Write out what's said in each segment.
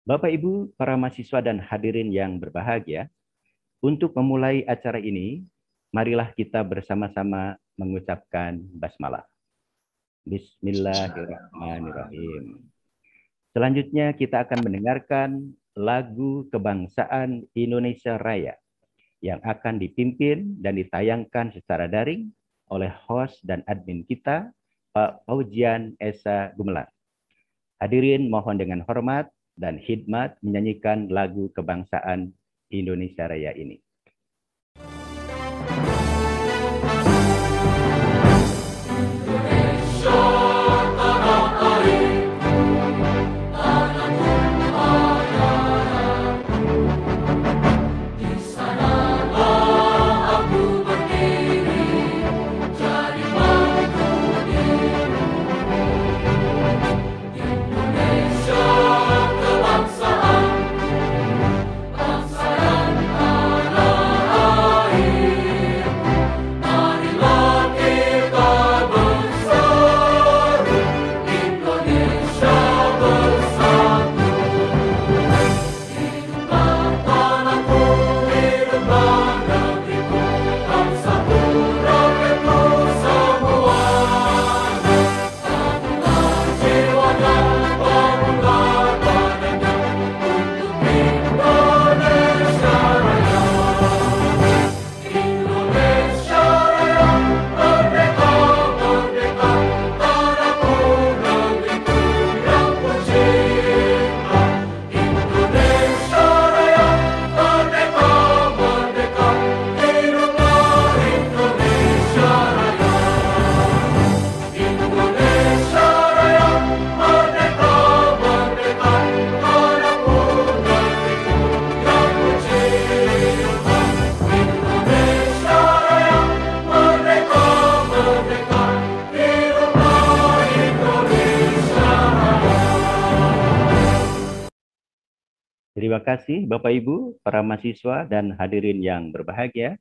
Bapak Ibu, para mahasiswa dan hadirin yang berbahagia, untuk memulai acara ini, marilah kita bersama-sama mengucapkan basmalah. Bismillahirrahmanirrahim. Selanjutnya kita akan mendengarkan lagu kebangsaan Indonesia Raya yang akan dipimpin dan ditayangkan secara daring oleh host dan admin kita, Pak Paujian Esa Gumelar. Hadirin mohon dengan hormat dan khidmat menyanyikan lagu kebangsaan Indonesia Raya ini. Terima kasih Bapak Ibu, para mahasiswa dan hadirin yang berbahagia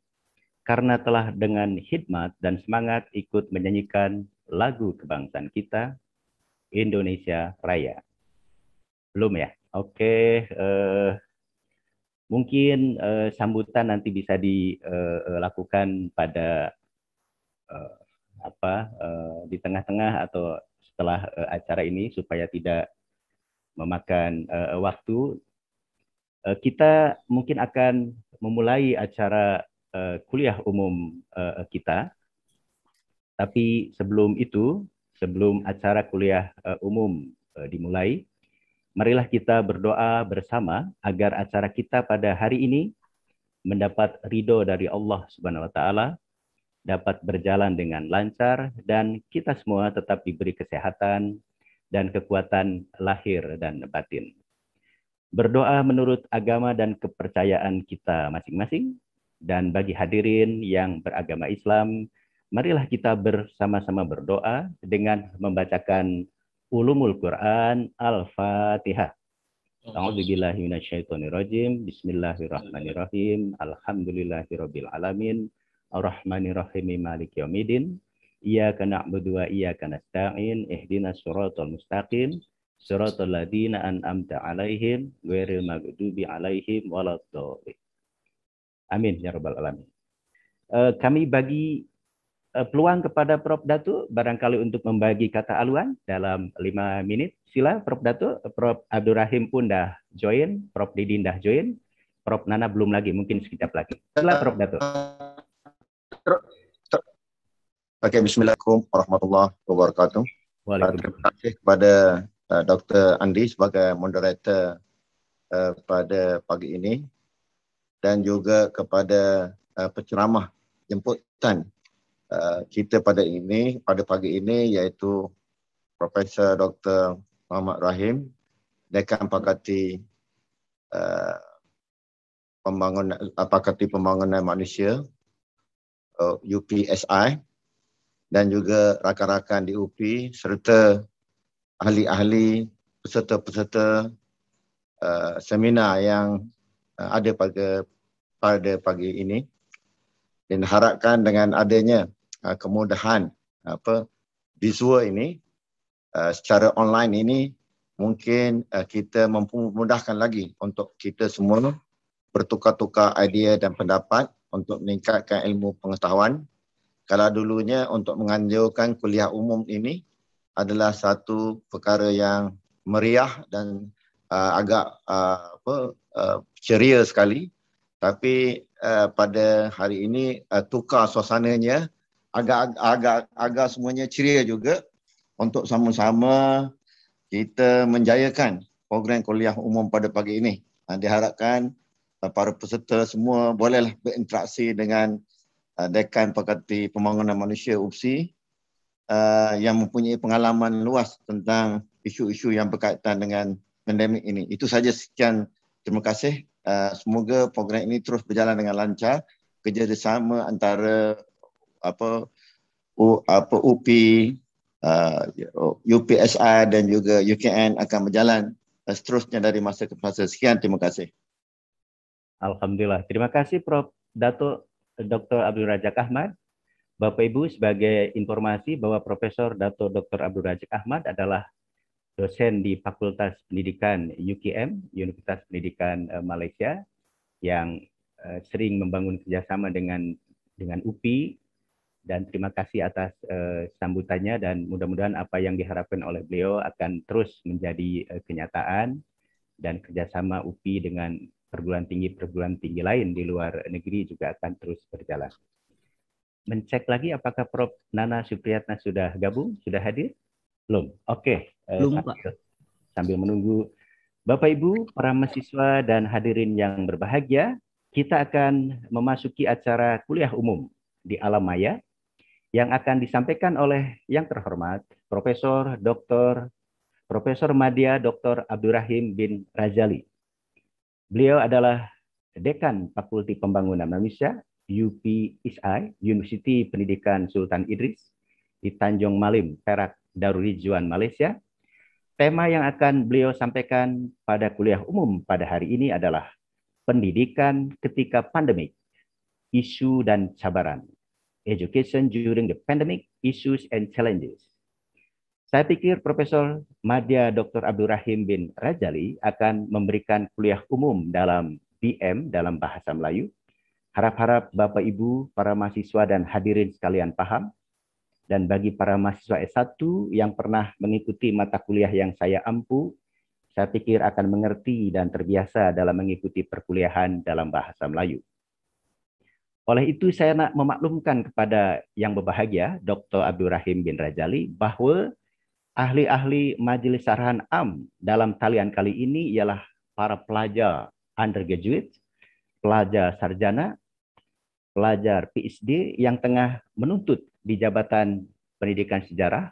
karena telah dengan hikmat dan semangat ikut menyanyikan lagu kebangsaan kita Indonesia Raya. Belum ya? Oke, eh, mungkin eh, sambutan nanti bisa dilakukan eh, pada eh, apa eh, di tengah-tengah atau setelah eh, acara ini supaya tidak memakan eh, waktu Eh, kita mungkin akan memulai acara eh, kuliah umum eh, kita. Tapi sebelum itu, sebelum acara kuliah umum dimulai, marilah kita berdoa bersama agar acara kita pada hari ini mendapat ridho dari Allah Subhanahu wa taala, dapat berjalan dengan lancar dan kita semua tetap diberi kesehatan dan kekuatan lahir dan batin berdoa menurut agama dan kepercayaan kita masing-masing. Dan bagi hadirin yang beragama Islam, marilah kita bersama-sama berdoa dengan membacakan ulumul Quran Al-Fatihah. A'udzubillahi minasyaitonirrajim. Bismillahirrahmanirrahim. Alhamdulillahirabbil alamin. Arrahmanirrahim maliki yaumiddin. Iyyaka na'budu wa iyyaka nasta'in. Ihdinas siratal mustaqim. Suratul ladina amta alaihim ghairil magdubi alaihim waladdallin. Amin ya rabbal alamin. Eh, kami bagi eh, peluang kepada Prof Datu barangkali untuk membagi kata aluan dalam lima menit. Sila Prof Datu, Prof Abdurrahim pun dah join, Prof Didin dah join, Prof Nana belum lagi, mungkin sekitar lagi. Sila Prof Datu. Oke, okay, bismillahirrahmanirrahim warahmatullahi wabarakatuh. Terima kasih kepada Eh, Dr. Andi sebagai moderator uh, pada pagi ini dan juga kepada uh, penceramah jemputan uh, kita pada ini pada pagi ini iaitu Profesor Dr. Muhammad Rahim Dekan Pakati uh, Pembangunan Pakati Pembangunan Manusia UPSI dan juga rakan-rakan di UPI serta ahli-ahli peserta-peserta uh, seminar yang uh, ada pada pada pagi ini dan harapkan dengan adanya uh, kemudahan apa visual ini uh, secara online ini mungkin uh, kita mempermudahkan lagi untuk kita semua bertukar-tukar idea dan pendapat untuk meningkatkan ilmu pengetahuan kalau dulunya untuk menganjurkan kuliah umum ini adalah satu perkara yang meriah dan uh, agak uh, apa uh, ceria sekali tapi uh, pada hari ini uh, tukar suasananya agak agak agak semuanya ceria juga untuk sama-sama kita menjayakan program kuliah umum pada pagi ini. Uh, diharapkan uh, para peserta semua bolehlah berinteraksi dengan uh, dekan Pakati Pembangunan Manusia UPSI Uh, yang mempunyai pengalaman luas tentang isu-isu yang berkaitan dengan pandemik ini. Itu saja sekian. Terima kasih. Uh, semoga program ini terus berjalan dengan lancar. Kerjasama antara apa, U, apa UP, uh, UPSI dan juga UKN akan berjalan uh, seterusnya dari masa ke masa. Sekian. Terima kasih. Alhamdulillah. Terima kasih Prof. Dato Dr. Abdul Rajak Ahmad. Bapak Ibu sebagai informasi bahwa Profesor Dato Dr. Abdul Razak Ahmad adalah dosen di Fakultas Pendidikan UKM, Universitas Pendidikan eh, Malaysia yang eh, sering membangun kerjasama dengan dengan UPI dan terima kasih atas uh, sambutannya dan mudah-mudahan apa yang diharapkan oleh beliau akan terus menjadi uh, kenyataan dan kerjasama UPI dengan perguruan tinggi-perguruan tinggi lain di luar negeri juga akan terus berjalan mencek lagi apakah Prof. Nana Supriyatna sudah gabung, sudah hadir? Belum. Oke. Okay. Eh, Belum, sambil, Sambil menunggu Bapak Ibu, para mahasiswa dan hadirin yang berbahagia, kita akan memasuki acara kuliah umum di Alam Maya yang akan disampaikan oleh yang terhormat Profesor Dr. Profesor Madia Dr. Abdurrahim bin Razali. Beliau adalah Dekan Fakulti Pembangunan Manusia UPSI, University Pendidikan Sultan Idris di Tanjung Malim, Perak, Darul Ridwan, Malaysia. Tema yang akan beliau sampaikan pada kuliah umum pada hari ini adalah pendidikan ketika pandemik, isu dan cabaran. Education during the pandemic, issues and challenges. Saya pikir Profesor Madya Dr. Abdul Rahim bin Rajali akan memberikan kuliah umum dalam BM dalam bahasa Melayu Harap-harap Bapak Ibu, para mahasiswa dan hadirin sekalian paham. Dan bagi para mahasiswa S1 yang pernah mengikuti mata kuliah yang saya ampu, saya pikir akan mengerti dan terbiasa dalam mengikuti perkuliahan dalam bahasa Melayu. Oleh itu saya nak memaklumkan kepada yang berbahagia Dr. Abdul Rahim bin Rajali bahwa ahli-ahli Majelis Sarahan Am dalam talian kali ini ialah para pelajar undergraduate pelajar sarjana, pelajar PhD yang tengah menuntut di Jabatan Pendidikan Sejarah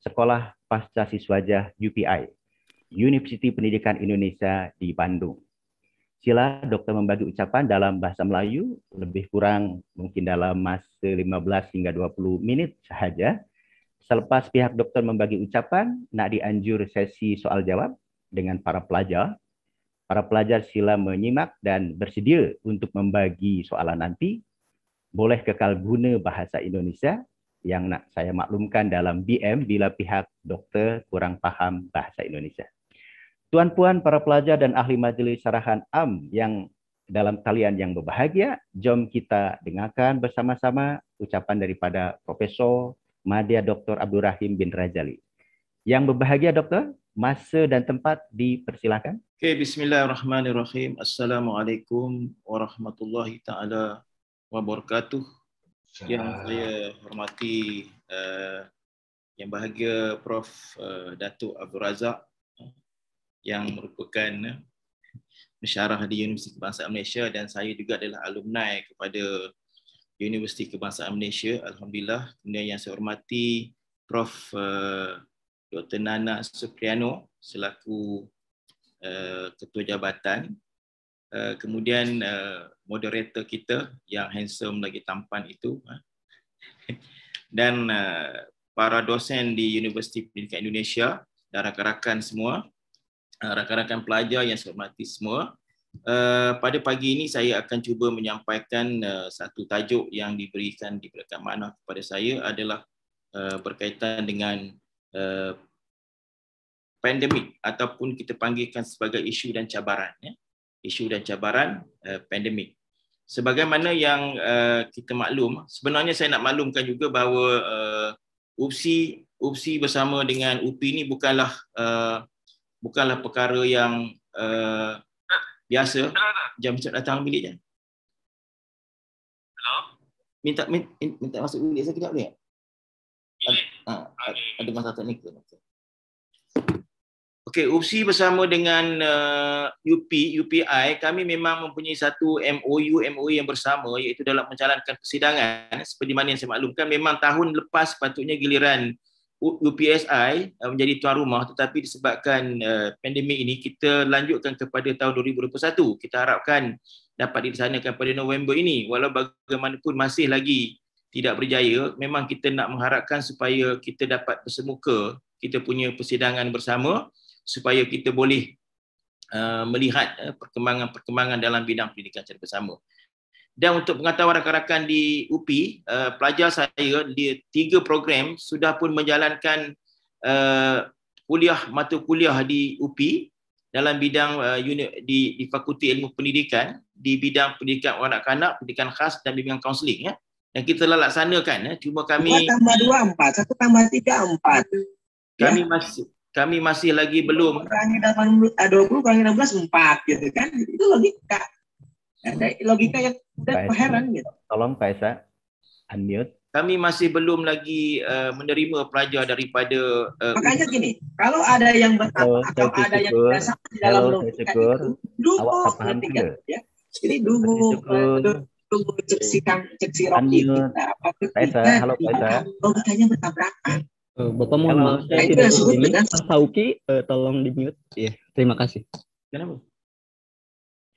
Sekolah Pasca Siswaja UPI, University Pendidikan Indonesia di Bandung. Sila dokter membagi ucapan dalam bahasa Melayu, lebih kurang mungkin dalam masa 15 hingga 20 menit saja Selepas pihak dokter membagi ucapan, nak dianjur sesi soal jawab dengan para pelajar para pelajar sila menyimak dan bersedia untuk membagi soalan nanti, boleh kekal guna bahasa Indonesia yang nak saya maklumkan dalam BM bila pihak dokter kurang paham bahasa Indonesia. Tuan puan para pelajar dan ahli majelis sarahan AM yang dalam talian yang berbahagia, jom kita dengarkan bersama-sama ucapan daripada Profesor Madya Dr. Abdurrahim bin Rajali. Yang berbahagia dokter, masa dan tempat dipersilakan. Okay, bismillahirrahmanirrahim. Assalamualaikum warahmatullahi taala wabarakatuh. Yang saya hormati uh, yang bahagia Prof uh, Datuk Abdul Razak yang merupakan mesyarah eh, di Universiti Kebangsaan Malaysia dan saya juga adalah alumni kepada Universiti Kebangsaan Malaysia alhamdulillah. Kemudian yang saya hormati Prof Dr. Nana Supriano selaku uh, ketua jabatan. Uh, kemudian uh, moderator kita yang handsome lagi tampan itu ha. dan uh, para dosen di Universiti Pendidikan Indonesia dan rakan-rakan semua, uh, rakan-rakan pelajar yang saya hormati semua. Uh, pada pagi ini saya akan cuba menyampaikan uh, satu tajuk yang diberikan di belakang mana kepada saya adalah uh, berkaitan dengan Eh, pandemik ataupun kita panggilkan sebagai isu dan cabaran ya isu dan cabaran uh, pandemik sebagaimana yang uh, kita maklum sebenarnya saya nak maklumkan juga bahawa uh, UPSI UPSI bersama dengan UPI ini bukanlah uh, bukanlah perkara yang uh, biasa jam cepat datang bilik je. Hello? Minta, minta, minta masuk bilik saya kejap boleh? Ha, ada masalah teknikal. Okey, UPSI bersama dengan uh, UP, UPI, kami memang mempunyai satu MOU, MOU yang bersama iaitu dalam menjalankan persidangan seperti mana yang saya maklumkan, memang tahun lepas sepatutnya giliran UPSI uh, menjadi tuan rumah tetapi disebabkan uh, pandemik ini kita lanjutkan kepada tahun 2021. Kita harapkan dapat dilaksanakan pada November ini walaupun bagaimanapun masih lagi tidak berjaya memang kita nak mengharapkan supaya kita dapat bersemuka kita punya persidangan bersama supaya kita boleh uh, melihat uh, perkembangan-perkembangan uh, dalam bidang pendidikan secara bersama dan untuk pengetahuan rakan-rakan di UPI uh, pelajar saya di tiga program sudah pun menjalankan uh, kuliah mata kuliah di UPI dalam bidang uh, unit di, di Fakulti Ilmu Pendidikan di bidang pendidikan anak-anak, pendidikan khas dan bidang kaunseling ya. Eh yang kita telah laksanakan ya. cuma kami 2 tambah 2 4 1 tambah 3 4 ya. kami ya. masih kami masih lagi belum kurangi 80 20 kurangi 16 4 gitu kan itu logika eh, ada logika yang sudah heran gitu tolong Pak Esa unmute kami masih belum lagi uh, menerima pelajar daripada uh, makanya gini kalau ada yang betapa oh, atau ada yang berasa di dalam logika itu dulu ketika ya jadi dulu dulu cek si kang cek si Rocky kita apa ketika halo iya. logikanya oh, bertabrakan eh, Bapak mohon maaf saya tidak sebut dengan Sauki uh, tolong di mute ya yeah. terima kasih kenapa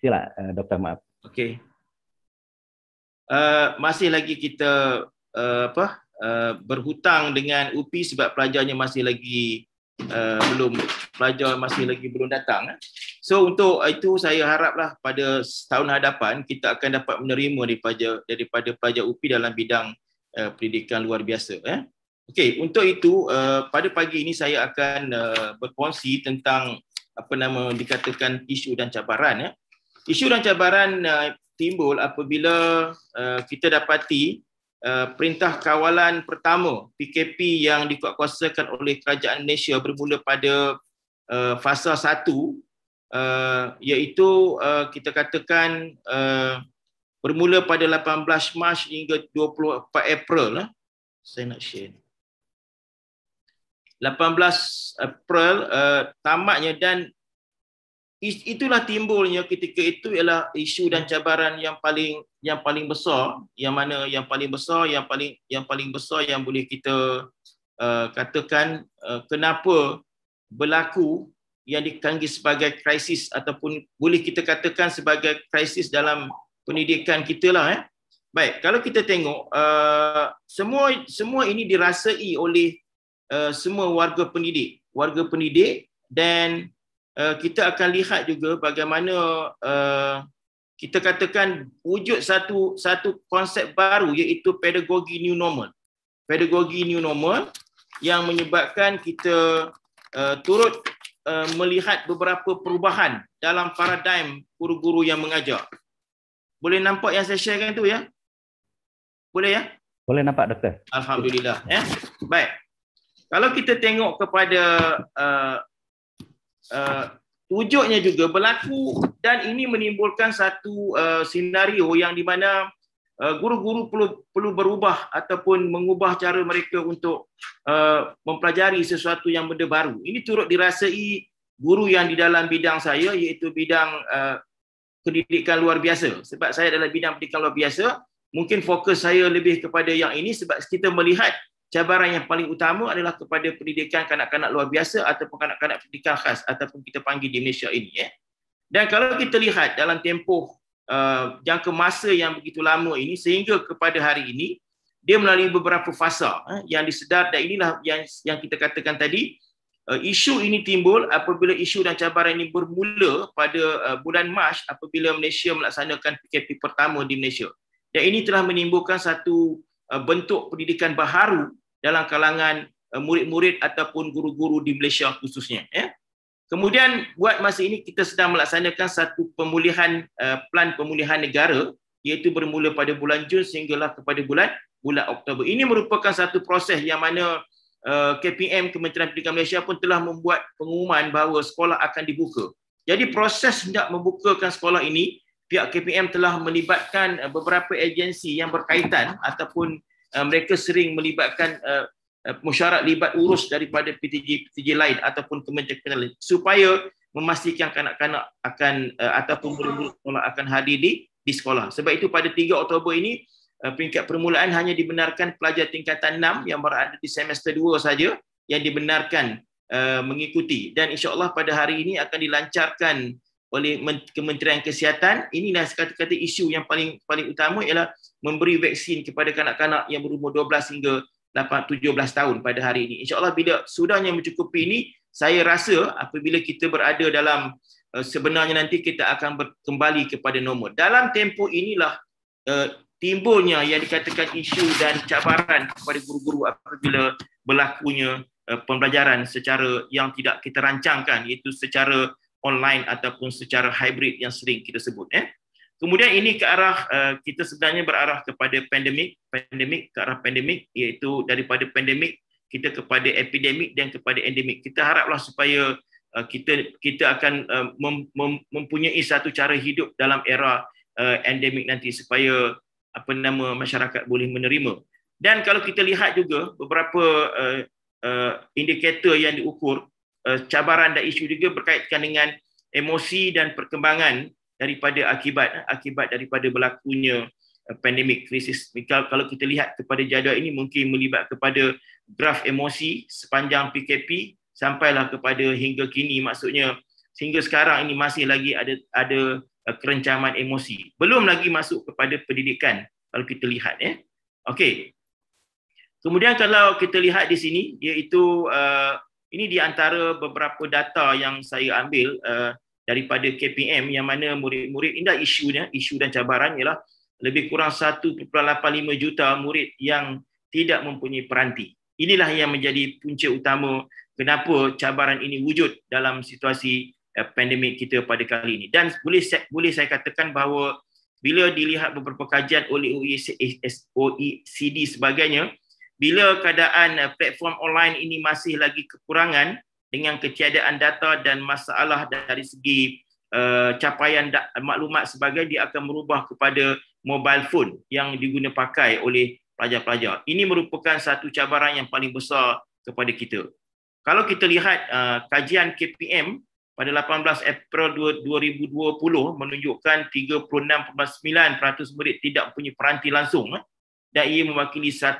sila uh, dokter maaf oke okay. uh, masih lagi kita uh, apa uh, berhutang dengan UPI sebab pelajarnya masih lagi Eh, belum pelajar masih lagi belum datang. Eh. So untuk eh, itu saya haraplah pada tahun hadapan kita akan dapat menerima daripada daripada pelajar UPI dalam bidang uh, pendidikan luar biasa eh. Okey, untuk itu uh, pada pagi ini saya akan uh, berkongsi tentang apa nama dikatakan isu dan cabaran Eh. Isu dan cabaran uh, timbul apabila uh, kita dapati Eh, perintah kawalan pertama PKP yang dikuatkuasakan oleh kerajaan Malaysia bermula pada uh, fasa satu, uh, iaitu uh, kita katakan uh, bermula pada 18 Mac hingga 24 April eh. saya nak share 18 April uh, tamatnya dan itulah timbulnya ketika itu ialah isu dan cabaran yang paling yang paling besar yang mana yang paling besar yang paling yang paling besar yang boleh kita uh, katakan uh, kenapa berlaku yang dikanggi sebagai krisis ataupun boleh kita katakan sebagai krisis dalam pendidikan kita lah eh. Baik, kalau kita tengok uh, semua semua ini dirasai oleh uh, semua warga pendidik, warga pendidik dan Eh, kita akan lihat juga bagaimana eh, kita katakan wujud satu satu konsep baru iaitu pedagogi new normal. Pedagogi new normal yang menyebabkan kita eh, turut melihat beberapa perubahan dalam paradigm guru-guru yang mengajar. Boleh nampak yang saya sharekan tu ya? Boleh ya? Boleh nampak doktor. Alhamdulillah ya. Baik. Kalau kita tengok kepada uh, tujuannya eh, juga berlaku dan ini menimbulkan satu uh, senario yang di mana uh, guru-guru perlu perlu berubah ataupun mengubah cara mereka untuk uh, mempelajari sesuatu yang benda baru. Ini turut dirasai guru yang di dalam bidang saya iaitu bidang uh, pendidikan luar biasa. Sebab saya dalam bidang pendidikan luar biasa, mungkin fokus saya lebih kepada yang ini sebab kita melihat cabaran yang paling utama adalah kepada pendidikan kanak-kanak luar biasa ataupun kanak-kanak pendidikan khas ataupun kita panggil di Malaysia ini. Eh. Dan kalau kita lihat dalam tempoh Uh, jangka masa yang begitu lama ini sehingga kepada hari ini dia melalui beberapa fasa eh, yang disedar dan inilah yang yang kita katakan tadi uh, isu ini timbul apabila isu dan cabaran ini bermula pada uh, bulan Mac apabila Malaysia melaksanakan PKP pertama di Malaysia dan ini telah menimbulkan satu uh, bentuk pendidikan baharu dalam kalangan eh, murid-murid ataupun guru-guru di Malaysia khususnya. Ya. Kemudian buat masa ini kita sedang melaksanakan satu pemulihan eh, plan pemulihan negara iaitu bermula pada bulan Jun sehinggalah kepada bulan bulan Oktober. Ini merupakan satu proses yang mana eh, KPM Kementerian Pendidikan Malaysia pun telah membuat pengumuman bahawa sekolah akan dibuka. Jadi proses hendak membukakan sekolah ini pihak KPM telah melibatkan beberapa agensi yang berkaitan ataupun Uh, mereka sering melibatkan uh, uh, musyarat libat urus daripada PTG PTG lain ataupun kementerian lain supaya memastikan kanak-kanak akan uh, ataupun guru-guru sekolah akan hadir di di sekolah. Sebab itu pada 3 Oktober ini uh, peringkat permulaan hanya dibenarkan pelajar tingkatan 6 yang berada di semester 2 saja yang dibenarkan uh, mengikuti dan insya-Allah pada hari ini akan dilancarkan oleh Kementerian Kesihatan. Inilah sekata-kata isu yang paling paling utama ialah memberi vaksin kepada kanak-kanak yang berumur 12 hingga 8, 17 tahun pada hari ini. InsyaAllah bila sudahnya mencukupi ini, saya rasa apabila kita berada dalam eh, sebenarnya nanti kita akan kembali kepada normal. Dalam tempoh inilah uh, timbulnya yang dikatakan isu dan cabaran kepada guru-guru apabila berlakunya uh, pembelajaran secara yang tidak kita rancangkan iaitu secara online ataupun secara hybrid yang sering kita sebut. Eh. Kemudian ini ke arah uh, kita sebenarnya berarah kepada pandemik, pandemik ke arah pandemik iaitu daripada pandemik kita kepada epidemik dan kepada endemik. Kita haraplah supaya uh, kita kita akan uh, mem, mem, mempunyai satu cara hidup dalam era uh, endemik nanti supaya apa nama masyarakat boleh menerima. Dan kalau kita lihat juga beberapa uh, uh, indikator yang diukur uh, cabaran dan isu juga berkaitkan dengan emosi dan perkembangan daripada akibat eh, akibat daripada berlakunya eh, pandemik krisis. Kalau kita lihat kepada jadual ini mungkin melibat kepada graf emosi sepanjang PKP sampailah kepada hingga kini maksudnya sehingga sekarang ini masih lagi ada ada eh, kerencaman emosi. Belum lagi masuk kepada pendidikan kalau kita lihat ya. Eh. Okey. Kemudian kalau kita lihat di sini iaitu uh, ini di antara beberapa data yang saya ambil uh, daripada KPM yang mana murid-murid indah isunya, isu dan cabaran ialah lebih kurang 1.85 juta murid yang tidak mempunyai peranti. Inilah yang menjadi punca utama kenapa cabaran ini wujud dalam situasi eh, pandemik kita pada kali ini. Dan boleh boleh saya katakan bahawa bila dilihat beberapa kajian oleh OECD e sebagainya, bila keadaan eh, platform online ini masih lagi kekurangan, dengan ketiadaan data dan masalah dari segi uh, capaian maklumat sebagainya dia akan merubah kepada mobile phone yang diguna pakai oleh pelajar-pelajar. Ini merupakan satu cabaran yang paling besar kepada kita. Kalau kita lihat uh, kajian KPM pada 18 April 2020 menunjukkan 36.9% murid tidak punya peranti langsung eh. dan ia mewakili 1.8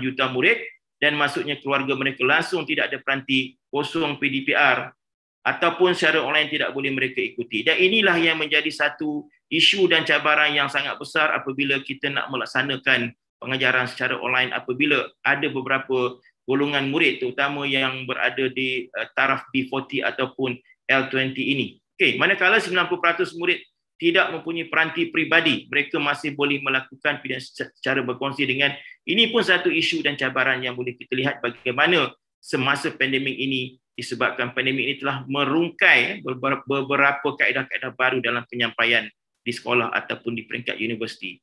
juta murid dan maksudnya keluarga mereka langsung tidak ada peranti kosong PDPR ataupun secara online tidak boleh mereka ikuti. Dan inilah yang menjadi satu isu dan cabaran yang sangat besar apabila kita nak melaksanakan pengajaran secara online apabila ada beberapa golongan murid terutama yang berada di uh, taraf B40 ataupun L20 ini. Okey, manakala 90% murid tidak mempunyai peranti peribadi, mereka masih boleh melakukan pilihan secara berkongsi dengan ini pun satu isu dan cabaran yang boleh kita lihat bagaimana semasa pandemik ini disebabkan pandemik ini telah merungkai eh, beberapa kaedah-kaedah baru dalam penyampaian di sekolah ataupun di peringkat universiti.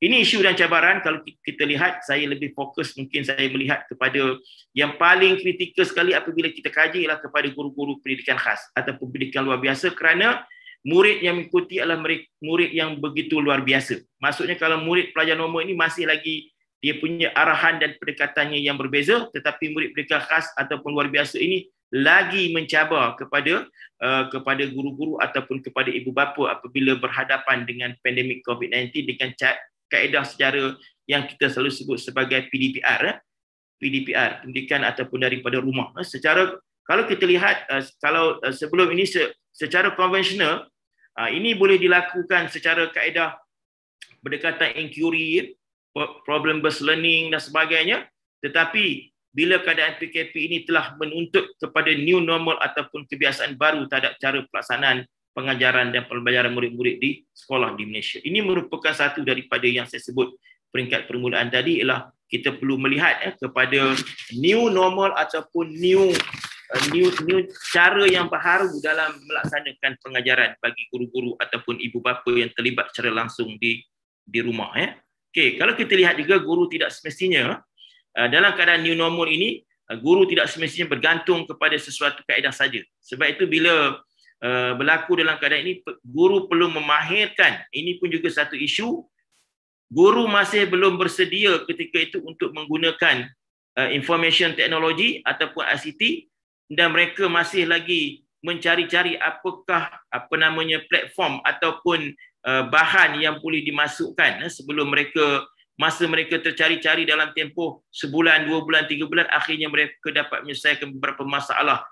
Ini isu dan cabaran kalau kita lihat saya lebih fokus mungkin saya melihat kepada yang paling kritikal sekali apabila kita kaji ialah kepada guru-guru pendidikan khas ataupun pendidikan luar biasa kerana murid yang mengikuti adalah murid yang begitu luar biasa. Maksudnya kalau murid pelajar normal ini masih lagi dia punya arahan dan pendekatannya yang berbeza tetapi murid berkelas khas ataupun luar biasa ini lagi mencabar kepada uh, kepada guru-guru ataupun kepada ibu bapa apabila berhadapan dengan pandemik COVID-19 dengan ca- kaedah sejarah yang kita selalu sebut sebagai PDPR eh? PDPR pendidikan ataupun daripada rumah eh? secara kalau kita lihat uh, kalau uh, sebelum ini se- secara konvensional uh, ini boleh dilakukan secara kaedah berdekatan inquiry problem based learning dan sebagainya tetapi bila keadaan PKP ini telah menuntut kepada new normal ataupun kebiasaan baru terhadap cara pelaksanaan pengajaran dan pembelajaran murid-murid di sekolah di Malaysia. Ini merupakan satu daripada yang saya sebut peringkat permulaan tadi ialah kita perlu melihat eh, kepada new normal ataupun new eh, new new cara yang baharu dalam melaksanakan pengajaran bagi guru-guru ataupun ibu bapa yang terlibat secara langsung di di rumah Eh. Okay, kalau kita lihat juga guru tidak semestinya eh, dalam keadaan new normal ini eh, guru tidak semestinya bergantung kepada sesuatu kaedah saja. Sebab itu bila eh, berlaku dalam keadaan ini guru perlu memahirkan ini pun juga satu isu guru masih belum bersedia ketika itu untuk menggunakan information technology ataupun ICT dan mereka masih lagi mencari-cari apakah apa namanya platform ataupun Uh, bahan yang boleh dimasukkan eh, sebelum mereka masa mereka tercari-cari dalam tempoh sebulan, dua bulan, tiga bulan akhirnya mereka dapat menyelesaikan beberapa masalah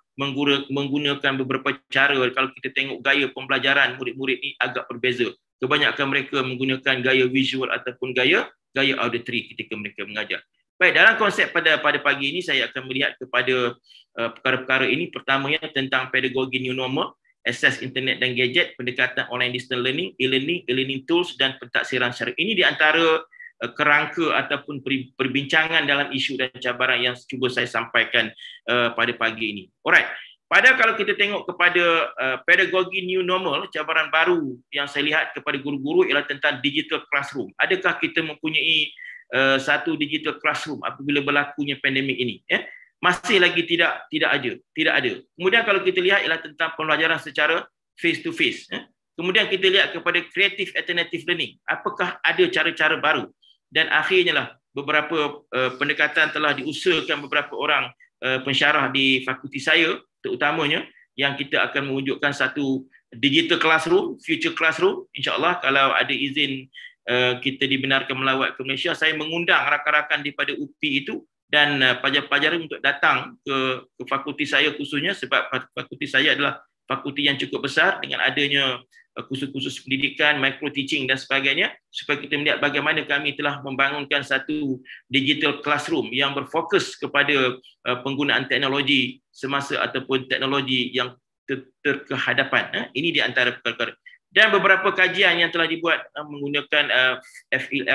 menggunakan beberapa cara kalau kita tengok gaya pembelajaran murid-murid ini agak berbeza kebanyakan mereka menggunakan gaya visual ataupun gaya gaya auditory ketika mereka mengajar baik dalam konsep pada pada pagi ini saya akan melihat kepada uh, perkara-perkara ini pertamanya tentang pedagogi new normal akses internet dan gadget, pendekatan online distance learning, e-learning, e-learning tools dan pentaksiran syarikat. Ini di antara uh, kerangka ataupun perbincangan dalam isu dan cabaran yang cuba saya sampaikan uh, pada pagi ini. Alright. Pada kalau kita tengok kepada uh, pedagogi new normal, cabaran baru yang saya lihat kepada guru-guru ialah tentang digital classroom. Adakah kita mempunyai uh, satu digital classroom apabila berlakunya pandemik ini? Ya masih lagi tidak tidak ada tidak ada kemudian kalau kita lihat ialah tentang pembelajaran secara face to face kemudian kita lihat kepada creative alternative learning apakah ada cara-cara baru dan akhirnya lah beberapa uh, pendekatan telah diusahakan beberapa orang uh, pensyarah di fakulti saya terutamanya yang kita akan menunjukkan satu digital classroom future classroom insyaallah kalau ada izin uh, kita dibenarkan melawat ke Malaysia saya mengundang rakan-rakan daripada UPI itu dan pelajar-pelajar untuk datang ke, ke fakulti saya khususnya sebab fakulti saya adalah fakulti yang cukup besar dengan adanya kursus-kursus pendidikan, micro teaching dan sebagainya supaya kita melihat bagaimana kami telah membangunkan satu digital classroom yang berfokus kepada penggunaan teknologi semasa ataupun teknologi yang ter- terkehadapan. Ini di antara perkara. Dan beberapa kajian yang telah dibuat menggunakan FIL,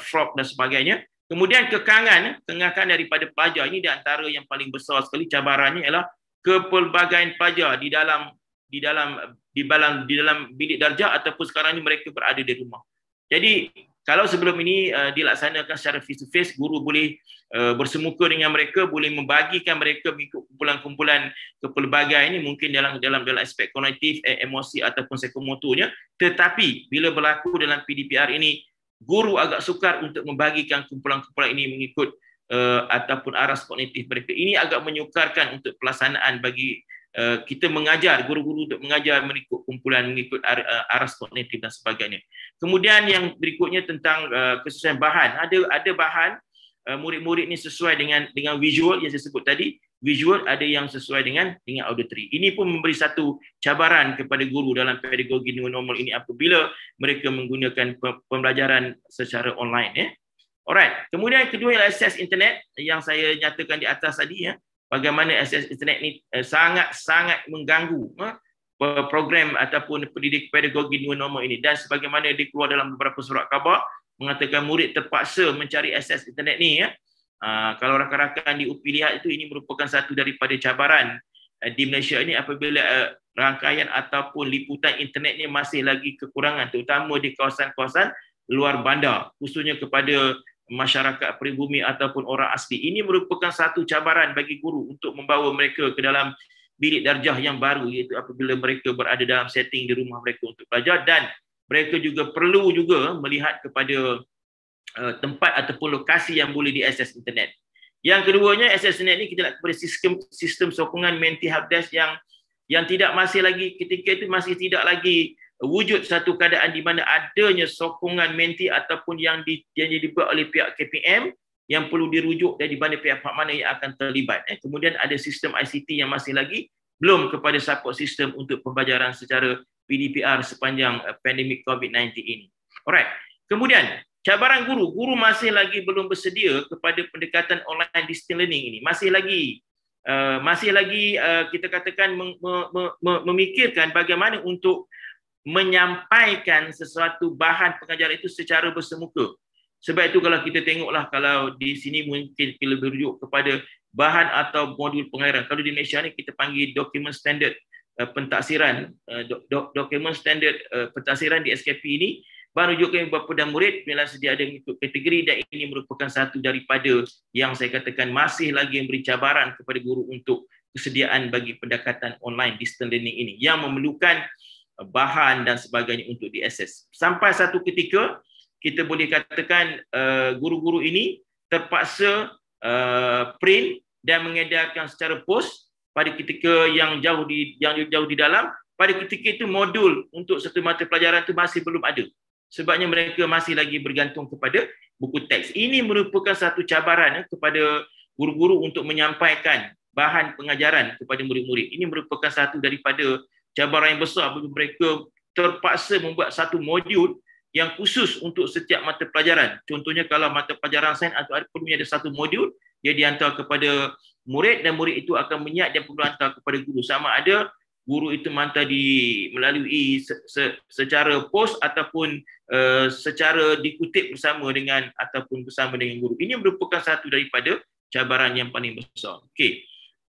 FROG dan sebagainya Kemudian kekangan, eh, tengahkan daripada pelajar ini di antara yang paling besar sekali cabarannya ialah kepelbagaian pelajar di dalam di dalam di dalam di dalam bilik darjah ataupun sekarang ini mereka berada di rumah. Jadi kalau sebelum ini uh, dilaksanakan secara face to face guru boleh uh, bersemuka dengan mereka boleh membagikan mereka mengikut kumpulan-kumpulan kepelbagaian ini mungkin dalam dalam dalam aspek kognitif emosi ataupun psikomotornya tetapi bila berlaku dalam PDPR ini guru agak sukar untuk membagikan kumpulan-kumpulan ini mengikut uh, ataupun aras kognitif mereka. Ini agak menyukarkan untuk pelaksanaan bagi uh, kita mengajar, guru-guru untuk mengajar mengikut kumpulan, mengikut eh, aras kognitif dan sebagainya. Kemudian yang berikutnya tentang uh, kesesuaian bahan. Ada ada bahan, uh, murid-murid ini sesuai dengan dengan visual yang saya sebut tadi, visual, ada yang sesuai dengan dengan auditory. Ini pun memberi satu cabaran kepada guru dalam pedagogi new normal ini apabila mereka menggunakan pembelajaran secara online. Ya. Alright, kemudian kedua ialah akses internet yang saya nyatakan di atas tadi. Ya. Bagaimana akses internet ini sangat-sangat eh, mengganggu ha? program ataupun pendidik pedagogi new normal ini dan sebagaimana dikeluar dalam beberapa surat khabar mengatakan murid terpaksa mencari akses internet ni ya Ah, kalau rakan-rakan di UPI lihat itu ini merupakan satu daripada cabaran uh, di Malaysia ini apabila uh, rangkaian ataupun liputan internet ini masih lagi kekurangan terutama di kawasan-kawasan luar bandar khususnya kepada masyarakat pribumi ataupun orang asli. Ini merupakan satu cabaran bagi guru untuk membawa mereka ke dalam bilik darjah yang baru iaitu apabila mereka berada dalam setting di rumah mereka untuk belajar dan mereka juga perlu juga melihat kepada Uh, tempat ataupun lokasi yang boleh diakses internet. Yang keduanya akses internet ni kita nak kepada sistem sistem sokongan menti helpdesk yang yang tidak masih lagi ketika itu masih tidak lagi wujud satu keadaan di mana adanya sokongan menti ataupun yang di, yang dibuat oleh pihak KPM yang perlu dirujuk dari mana pihak, pihak mana yang akan terlibat. Eh. Kemudian ada sistem ICT yang masih lagi belum kepada support sistem untuk pembelajaran secara PDPR sepanjang eh, pandemik COVID-19 ini. Alright. Kemudian Cabaran guru, guru masih lagi belum bersedia kepada pendekatan online distance learning ini. Masih lagi uh, masih lagi uh, kita katakan mem- mem- mem- memikirkan bagaimana untuk menyampaikan sesuatu bahan pengajaran itu secara bersemuka. Sebab itu kalau kita tengoklah kalau di sini mungkin kita berujuk kepada bahan atau modul pengajaran. Kalau di Malaysia ni kita panggil document standard uh, pentaksiran, uh, do- do- document standard uh, pentaksiran di SKP ini Barujukan beberapa dan murid bila sedia ada mengikut kategori dan ini merupakan satu daripada yang saya katakan masih lagi memberi cabaran kepada guru untuk kesediaan bagi pendekatan online distance learning ini yang memerlukan uh, bahan dan sebagainya untuk diakses. Sampai satu ketika kita boleh katakan uh, guru-guru ini terpaksa uh, print dan mengedarkan secara pos pada ketika yang jauh di yang jauh di dalam pada ketika itu modul untuk satu mata pelajaran itu masih belum ada sebabnya mereka masih lagi bergantung kepada buku teks. Ini merupakan satu cabaran eh, kepada guru-guru untuk menyampaikan bahan pengajaran kepada murid-murid. Ini merupakan satu daripada cabaran yang besar bagi mereka terpaksa membuat satu modul yang khusus untuk setiap mata pelajaran. Contohnya kalau mata pelajaran sains atau ada perlu ada satu modul dia dihantar kepada murid dan murid itu akan menyiap dan perlu hantar kepada guru sama ada guru itu mantar di melalui se, se, secara post ataupun uh, secara dikutip bersama dengan ataupun bersama dengan guru. Ini merupakan satu daripada cabaran yang paling besar. Okey.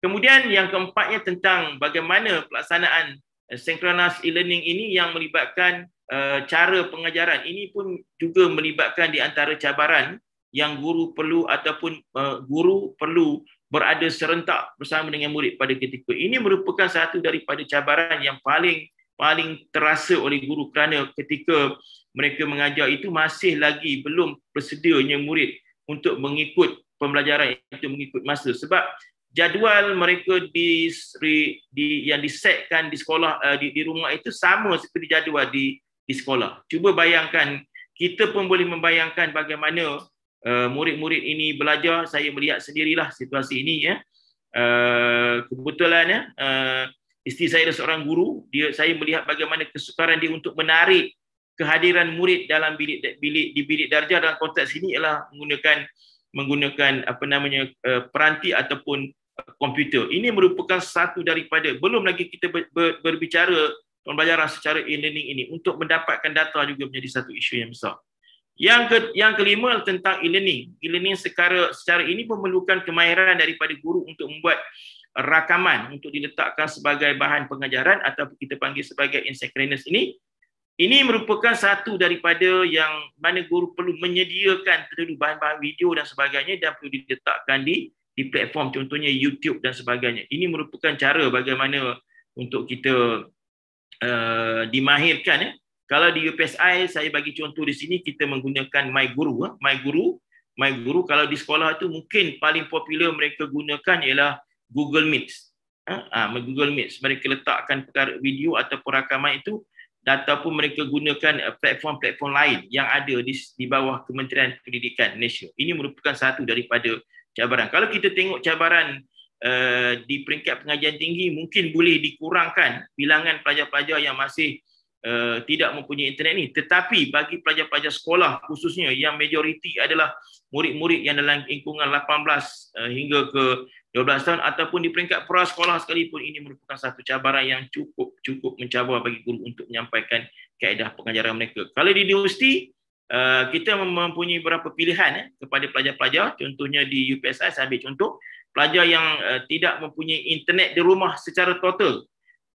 Kemudian yang keempatnya tentang bagaimana pelaksanaan eh, synchronous e-learning ini yang melibatkan uh, cara pengajaran. Ini pun juga melibatkan di antara cabaran yang guru perlu ataupun uh, guru perlu berada serentak bersama dengan murid pada ketika ini merupakan satu daripada cabaran yang paling paling terasa oleh guru kerana ketika mereka mengajar itu masih lagi belum bersedianya murid untuk mengikut pembelajaran itu mengikut masa sebab jadual mereka di, di yang disetkan di sekolah eh, di, di rumah itu sama seperti jadual di di sekolah cuba bayangkan kita pun boleh membayangkan bagaimana Eh, murid-murid ini belajar saya melihat sendirilah situasi ini ya eh, kebetulan ya eh, isteri saya adalah seorang guru dia saya melihat bagaimana kesukaran dia untuk menarik kehadiran murid dalam bilik bilik di bilik darjah dalam konteks ini ialah menggunakan menggunakan apa namanya peranti ataupun komputer ini merupakan satu daripada belum lagi kita berbicara pembelajaran secara e-learning ini untuk mendapatkan data juga menjadi satu isu yang besar yang ke, yang kelima tentang e-learning. E-learning secara secara ini memerlukan kemahiran daripada guru untuk membuat rakaman untuk diletakkan sebagai bahan pengajaran atau kita panggil sebagai asynchronous ini. Ini merupakan satu daripada yang mana guru perlu menyediakan terlebih bahan-bahan video dan sebagainya dan perlu diletakkan di di platform contohnya YouTube dan sebagainya. Ini merupakan cara bagaimana untuk kita uh, dimahirkan eh, kalau di UPSI saya bagi contoh di sini kita menggunakan my guru eh. my guru my guru kalau di sekolah tu mungkin paling popular mereka gunakan ialah Google Meet ah eh. ha, Google Meet mereka letakkan perkara video atau perakaman itu data pun mereka gunakan eh, platform-platform lain yang ada di di bawah Kementerian Pendidikan Malaysia ini merupakan satu daripada cabaran kalau kita tengok cabaran Uh, di peringkat pengajian tinggi mungkin boleh dikurangkan bilangan pelajar-pelajar yang masih Eh, tidak mempunyai internet ni tetapi bagi pelajar-pelajar sekolah khususnya yang majoriti adalah murid-murid yang dalam lingkungan 18 uh, eh, hingga ke 12 tahun ataupun di peringkat prasekolah sekalipun ini merupakan satu cabaran yang cukup cukup mencabar bagi guru untuk menyampaikan kaedah pengajaran mereka kalau di universiti uh, kita mempunyai beberapa pilihan eh, kepada pelajar-pelajar contohnya di UPSI saya ambil contoh pelajar yang uh, tidak mempunyai internet di rumah secara total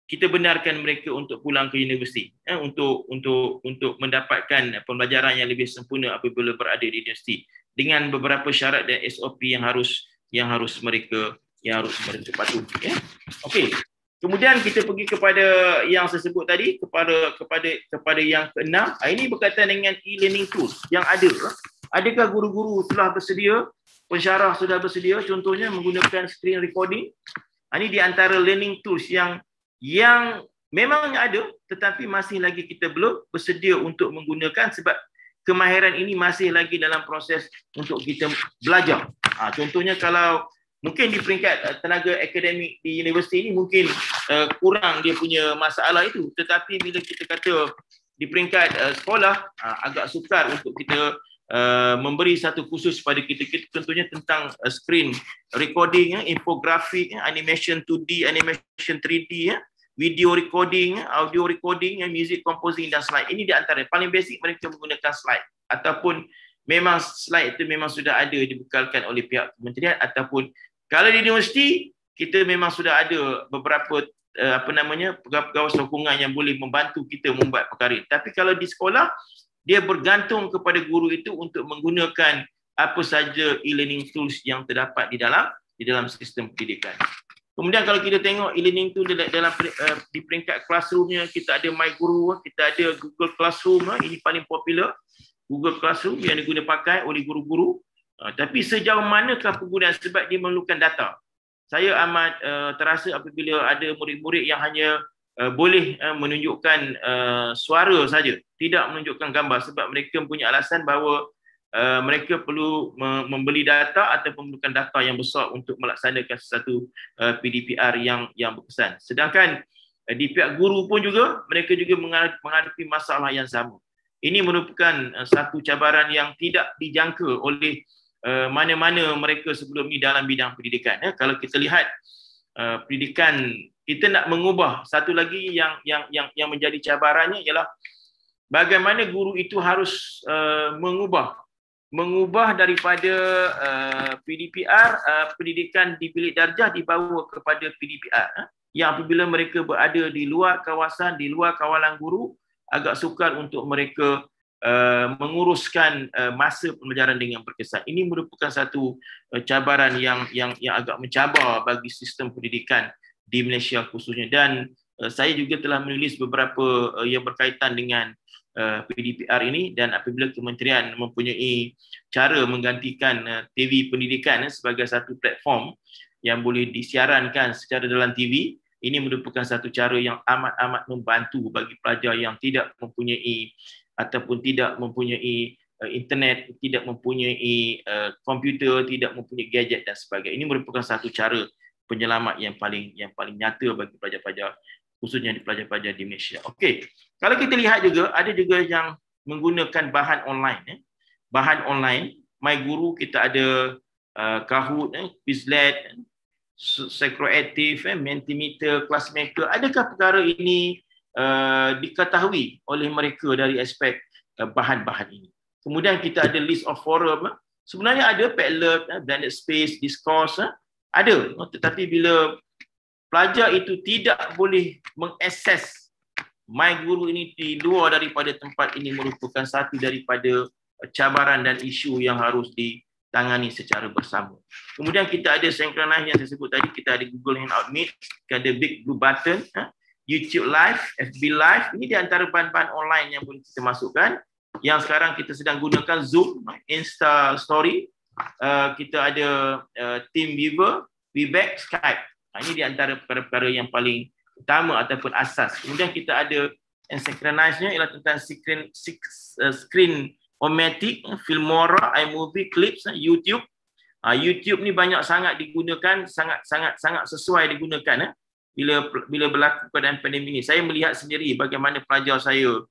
kita benarkan mereka untuk pulang ke universiti ya, untuk untuk untuk mendapatkan pembelajaran yang lebih sempurna apabila berada di universiti dengan beberapa syarat dan SOP yang harus yang harus mereka yang harus mereka patuhi ya. Okey. Kemudian kita pergi kepada yang saya sebut tadi kepada kepada kepada yang keenam. Ah, ini berkaitan dengan e-learning tools yang ada. Adakah guru-guru telah bersedia? Pensyarah sudah bersedia contohnya menggunakan screen recording. Ah, ini di antara learning tools yang yang memang ada tetapi masih lagi kita belum bersedia untuk menggunakan sebab kemahiran ini masih lagi dalam proses untuk kita belajar. Ha, contohnya kalau mungkin di peringkat eh, tenaga akademik di universiti ini mungkin uh, kurang dia punya masalah itu tetapi bila kita kata di peringkat uh, sekolah uh, agak sukar untuk kita uh, memberi satu khusus pada kita kita tentunya tentang uh, screen recording ya infografik ya, animation 2D animation 3D ya video recording, audio recording, eh, music composing dan slide. Ini di antara paling basic mereka menggunakan slide ataupun memang slide itu memang sudah ada dibekalkan oleh pihak kementerian ataupun kalau di universiti kita memang sudah ada beberapa uh, apa namanya pegawai sokongan yang boleh membantu kita membuat perkara. Tapi kalau di sekolah dia bergantung kepada guru itu untuk menggunakan apa saja e-learning tools yang terdapat di dalam di dalam sistem pendidikan. Kemudian kalau kita tengok e-learning tu dalam uh, di peringkat classroomnya kita ada My Guru, kita ada Google Classroom, uh, ini paling popular Google Classroom yang diguna pakai oleh guru-guru. Uh, tapi sejauh manakah penggunaan sebab dia memerlukan data? Saya amat uh, terasa apabila ada murid-murid yang hanya uh, boleh uh, menunjukkan uh, suara saja, tidak menunjukkan gambar sebab mereka punya alasan bahawa Eh, mereka perlu membeli data atau memerlukan data yang besar untuk melaksanakan sesuatu eh, PDPR yang yang berkesan. Sedangkan eh, di pihak guru pun juga mereka juga menghadapi masalah yang sama. Ini merupakan satu cabaran yang tidak dijangka oleh mana-mana mereka sebelum ini dalam bidang pendidikan. Kalau kita lihat pendidikan kita nak mengubah satu lagi yang yang yang yang menjadi cabarannya ialah bagaimana guru itu harus mengubah mengubah daripada uh, PDPR uh, pendidikan di bilik darjah dibawa kepada PDPR eh? Ha? yang apabila mereka berada di luar kawasan di luar kawalan guru agak sukar untuk mereka Uh, menguruskan uh, masa pembelajaran dengan berkesan. Ini merupakan satu uh, cabaran yang yang yang agak mencabar bagi sistem pendidikan di Malaysia khususnya dan uh, saya juga telah menulis beberapa uh, yang berkaitan dengan Eh, PDPR ini dan apabila kementerian mempunyai cara menggantikan eh, TV pendidikan eh, sebagai satu platform yang boleh disiarankan secara dalam TV ini merupakan satu cara yang amat-amat membantu bagi pelajar yang tidak mempunyai ataupun tidak mempunyai internet, tidak mempunyai komputer, tidak mempunyai gadget dan sebagainya. Ini merupakan satu cara penyelamat yang paling yang paling nyata bagi pelajar-pelajar khususnya di pelajar-pelajar di Malaysia. Okey. Kalau kita lihat juga, ada juga yang menggunakan bahan online. Eh. Bahan online, My Guru kita ada uh, Kahoot, eh, Quizlet, eh. Psychoactive, eh, Mentimeter, Classmaker. Adakah perkara ini uh, diketahui oleh mereka dari aspek uh, bahan-bahan ini? Kemudian kita ada list of forum. Eh. Sebenarnya ada Padlet, eh, Blended Space, Discourse. Eh. Ada. Tetapi bila pelajar itu tidak boleh mengakses my guru ini di luar daripada tempat ini merupakan satu daripada uh, cabaran dan isu yang harus ditangani secara bersama. Kemudian kita ada synchronize yang saya sebut tadi, kita ada Google Hangout Meet, kita ada Big Blue Button, ha? YouTube Live, FB Live. Ini di antara bahan-bahan online yang boleh kita masukkan. Yang sekarang kita sedang gunakan Zoom, ha? Insta Story. Uh, kita ada uh, Team Viewer, Webex, Skype. Ha, ini di antara perkara-perkara yang paling utama ataupun asas. Kemudian kita ada yang ialah tentang screen uh, screen Omatic, uh, Filmora, iMovie, Clips, uh, YouTube. Uh, YouTube ni banyak sangat digunakan, sangat sangat sangat sesuai digunakan eh, bila bila berlaku keadaan pandemik ini. Saya melihat sendiri bagaimana pelajar saya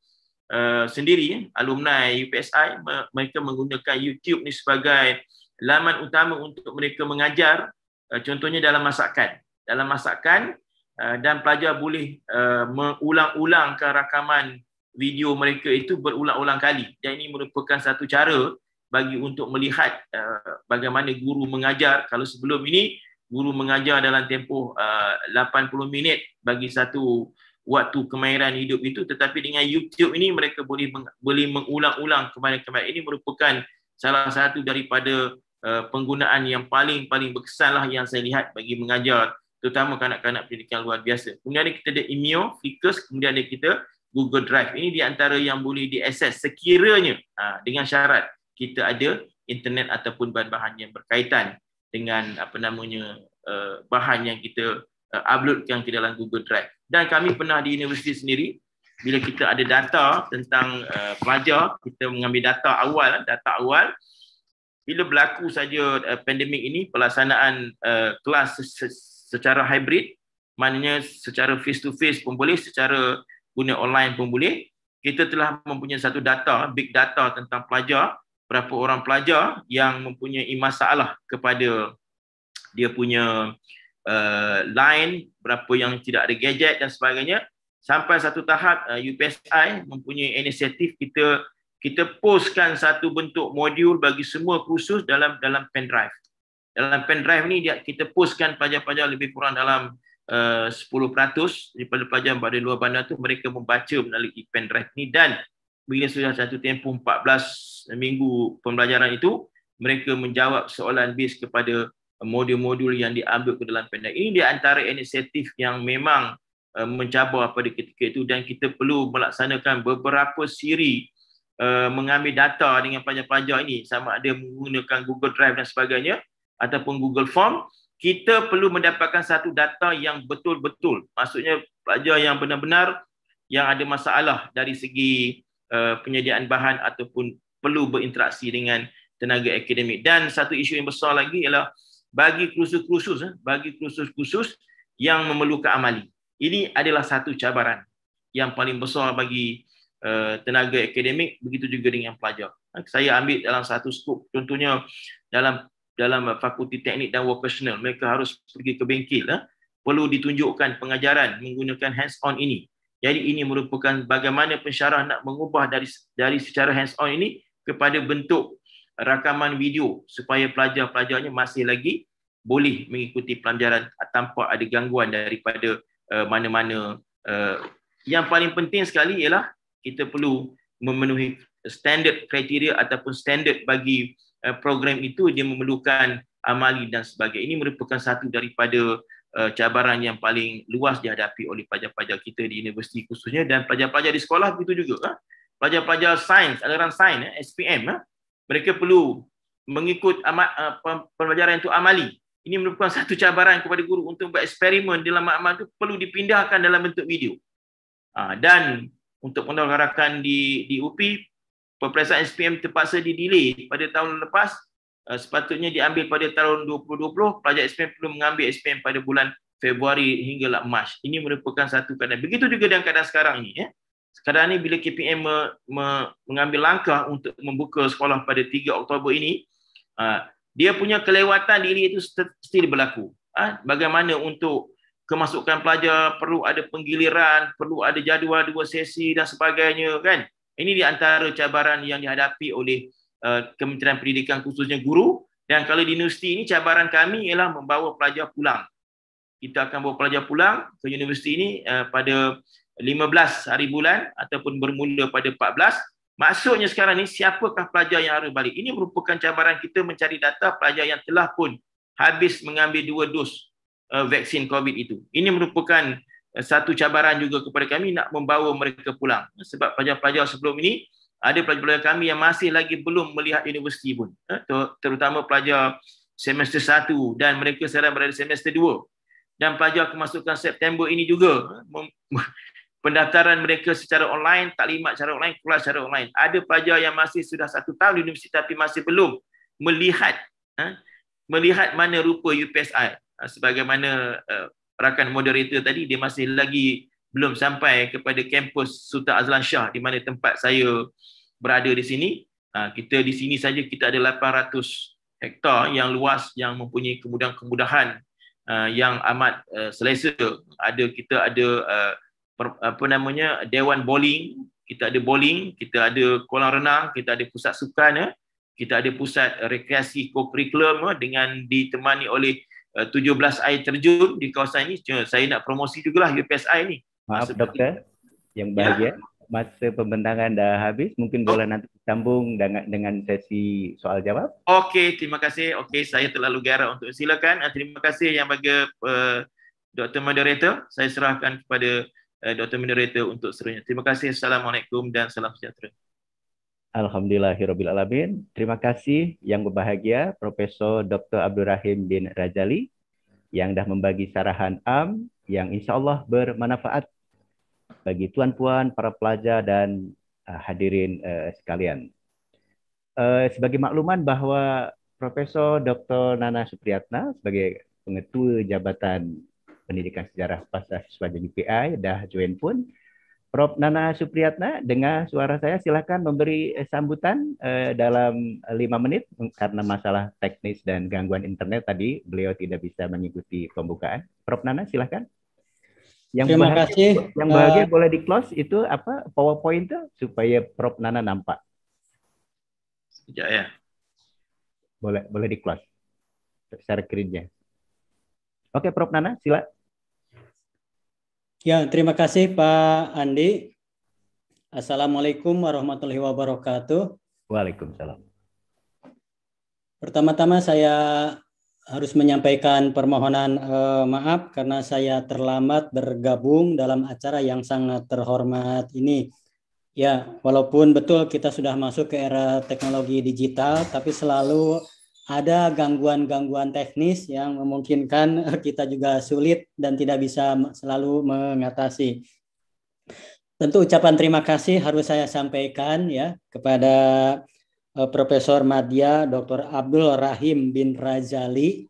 uh, sendiri, eh, alumni UPSI, mereka menggunakan YouTube ni sebagai laman utama untuk mereka mengajar contohnya dalam masakan. Dalam masakan, Eh, dan pelajar boleh eh, mengulang-ulangkan rakaman video mereka itu berulang-ulang kali dan ini merupakan satu cara bagi untuk melihat eh, bagaimana guru mengajar kalau sebelum ini guru mengajar dalam tempoh 80 minit bagi satu waktu kemahiran hidup itu tetapi dengan YouTube ini mereka boleh boleh mengulang-ulang kemahiran-kemahiran ini merupakan salah satu daripada penggunaan yang paling paling berkesanlah yang saya lihat bagi mengajar terutama kanak-kanak pendidikan luar biasa. Kemudian ada kita ada Imeo, Flickr, kemudian ada kita Google Drive. Ini di antara yang boleh diakses sekiranya ha, dengan syarat kita ada internet ataupun bahan-bahan yang berkaitan dengan apa namanya uh, bahan yang kita uh, uploadkan ke dalam Google Drive. Dan kami pernah di universiti sendiri bila kita ada data tentang uh, pelajar, kita mengambil data awal, data awal bila berlaku saja uh, pandemik ini pelaksanaan uh, kelas secara hybrid, maknanya secara face to face pun boleh, secara guna online pun boleh. Kita telah mempunyai satu data, big data tentang pelajar, berapa orang pelajar yang mempunyai masalah kepada dia punya uh, line, berapa yang tidak ada gadget dan sebagainya. Sampai satu tahap uh, UPSI mempunyai inisiatif kita kita postkan satu bentuk modul bagi semua kursus dalam dalam pendrive dalam pen drive ni dia, kita postkan pelajar-pelajar lebih kurang dalam eh, uh, 10% daripada pelajar pada luar bandar tu mereka membaca melalui pen drive ni dan bila sudah satu tempoh 14 minggu pembelajaran itu mereka menjawab soalan bis kepada modul-modul yang diambil ke dalam pendek ini di antara inisiatif yang memang uh, mencabar pada ketika itu dan kita perlu melaksanakan beberapa siri uh, mengambil data dengan pelajar-pelajar ini sama ada menggunakan Google Drive dan sebagainya ataupun Google Form, kita perlu mendapatkan satu data yang betul-betul. Maksudnya pelajar yang benar-benar yang ada masalah dari segi uh, penyediaan bahan ataupun perlu berinteraksi dengan tenaga akademik. Dan satu isu yang besar lagi ialah bagi kursus-kursus eh, bagi kursus-kursus yang memerlukan amali. Ini adalah satu cabaran yang paling besar bagi eh, tenaga akademik begitu juga dengan pelajar. Saya ambil dalam satu skop contohnya dalam dalam fakulti teknik dan vocational mereka harus pergi ke bengkel eh? perlu ditunjukkan pengajaran menggunakan hands on ini jadi ini merupakan bagaimana pensyarah nak mengubah dari dari secara hands on ini kepada bentuk rakaman video supaya pelajar-pelajarnya masih lagi boleh mengikuti pelajaran tanpa ada gangguan daripada uh, mana-mana uh, yang paling penting sekali ialah kita perlu memenuhi standard kriteria ataupun standard bagi Eh, program itu dia memerlukan amali dan sebagainya. Ini merupakan satu daripada eh, cabaran yang paling luas dihadapi oleh pelajar-pelajar kita di universiti khususnya dan pelajar-pelajar di sekolah begitu juga. Eh. Pelajar-pelajar sains, aliran sains, SPM, mereka perlu mengikut pembelajaran itu amali. Ini merupakan satu cabaran kepada guru untuk buat eksperimen dalam amal itu perlu dipindahkan dalam bentuk video. Ah, dan untuk penerbangan di, di UPI, peperiksaan SPM terpaksa didelay pada tahun lepas uh, sepatutnya diambil pada tahun 2020 pelajar SPM perlu mengambil SPM pada bulan Februari hingga lah Mac. Ini merupakan satu keadaan. Begitu juga dengan keadaan sekarang ini. Ya. Eh. Sekarang ini bila KPM me, me, mengambil langkah untuk membuka sekolah pada 3 Oktober ini, uh, dia punya kelewatan diri itu still berlaku. Uh, bagaimana untuk kemasukan pelajar perlu ada penggiliran, perlu ada jadual dua sesi dan sebagainya kan. Ini di antara cabaran yang dihadapi oleh uh, Kementerian Pendidikan khususnya guru dan kalau di universiti ini cabaran kami ialah membawa pelajar pulang. Kita akan bawa pelajar pulang ke universiti ini uh, pada 15 hari bulan ataupun bermula pada 14. Maksudnya sekarang ni siapakah pelajar yang harus balik? Ini merupakan cabaran kita mencari data pelajar yang telah pun habis mengambil dua dos uh, vaksin COVID itu. Ini merupakan Eh, satu cabaran juga kepada kami nak membawa mereka pulang sebab pelajar-pelajar sebelum ini ada pelajar-pelajar kami yang masih lagi belum melihat universiti pun eh, terutama pelajar semester satu dan mereka sekarang berada semester dua dan pelajar kemasukan September ini juga eh, pendaftaran mereka secara online taklimat secara online kelas secara online ada pelajar yang masih sudah satu tahun di universiti tapi masih belum melihat melihat mana rupa UPSI sebagaimana rakan moderator tadi dia masih lagi belum sampai kepada kampus Suta Azlan Shah di mana tempat saya berada di sini. Ha, kita di sini saja kita ada 800 hektar yang luas yang mempunyai kemudahan-kemudahan ha, yang amat ha, selesa. Ada kita ada apa namanya dewan bowling, kita ada bowling, kita ada kolam renang, kita ada pusat sukan, kita ada pusat rekreasi co-curriculum dengan ditemani oleh 17 eh, air terjun di kawasan ini. Cuma saya nak promosi juga lah UPSI ini. Maaf Masa doktor ini. yang bahagia. Ya. Masa pembentangan dah habis. Mungkin oh. boleh nanti sambung dengan, dengan sesi soal jawab. Okey, terima kasih. Okey, saya terlalu gara untuk silakan. Eh, terima kasih yang bagi uh, eh, Dr. Moderator. Saya serahkan kepada uh, Dr. Moderator untuk serunya. Terima kasih. Assalamualaikum dan salam sejahtera. Alhamdulillahirobbilalamin. Terima kasih yang berbahagia Profesor Dr. Abdul Rahim bin Rajali yang dah membagi sarahan am yang insya Allah bermanfaat bagi tuan-puan, para pelajar dan uh, hadirin uh, sekalian. Uh, sebagai makluman bahwa Profesor Dr. Nana Supriyatna sebagai pengetua Jabatan Pendidikan Sejarah Pasca Siswa UPI dah join pun Prof. Nana Supriyatna, dengan suara saya, silahkan memberi eh, sambutan eh, dalam eh, lima menit hmm, karena masalah teknis dan gangguan internet tadi beliau tidak bisa mengikuti pembukaan. Prof. Nana, silahkan. Yang Terima bahagia, kasih. Yang bahagia uh, boleh di close itu apa PowerPoint itu supaya Prof. Nana nampak. Sejak ya, ya. Boleh boleh di close. Share screen-nya. Oke, Prof. Nana, sila. Ya, terima kasih Pak Andi. Assalamualaikum warahmatullahi wabarakatuh. Waalaikumsalam. Pertama-tama saya harus menyampaikan permohonan eh, maaf karena saya terlambat bergabung dalam acara yang sangat terhormat ini. Ya, walaupun betul kita sudah masuk ke era teknologi digital, tapi selalu ada gangguan-gangguan teknis yang memungkinkan kita juga sulit dan tidak bisa selalu mengatasi. Tentu ucapan terima kasih harus saya sampaikan ya kepada eh, Profesor Madya Dr. Abdul Rahim bin Razali.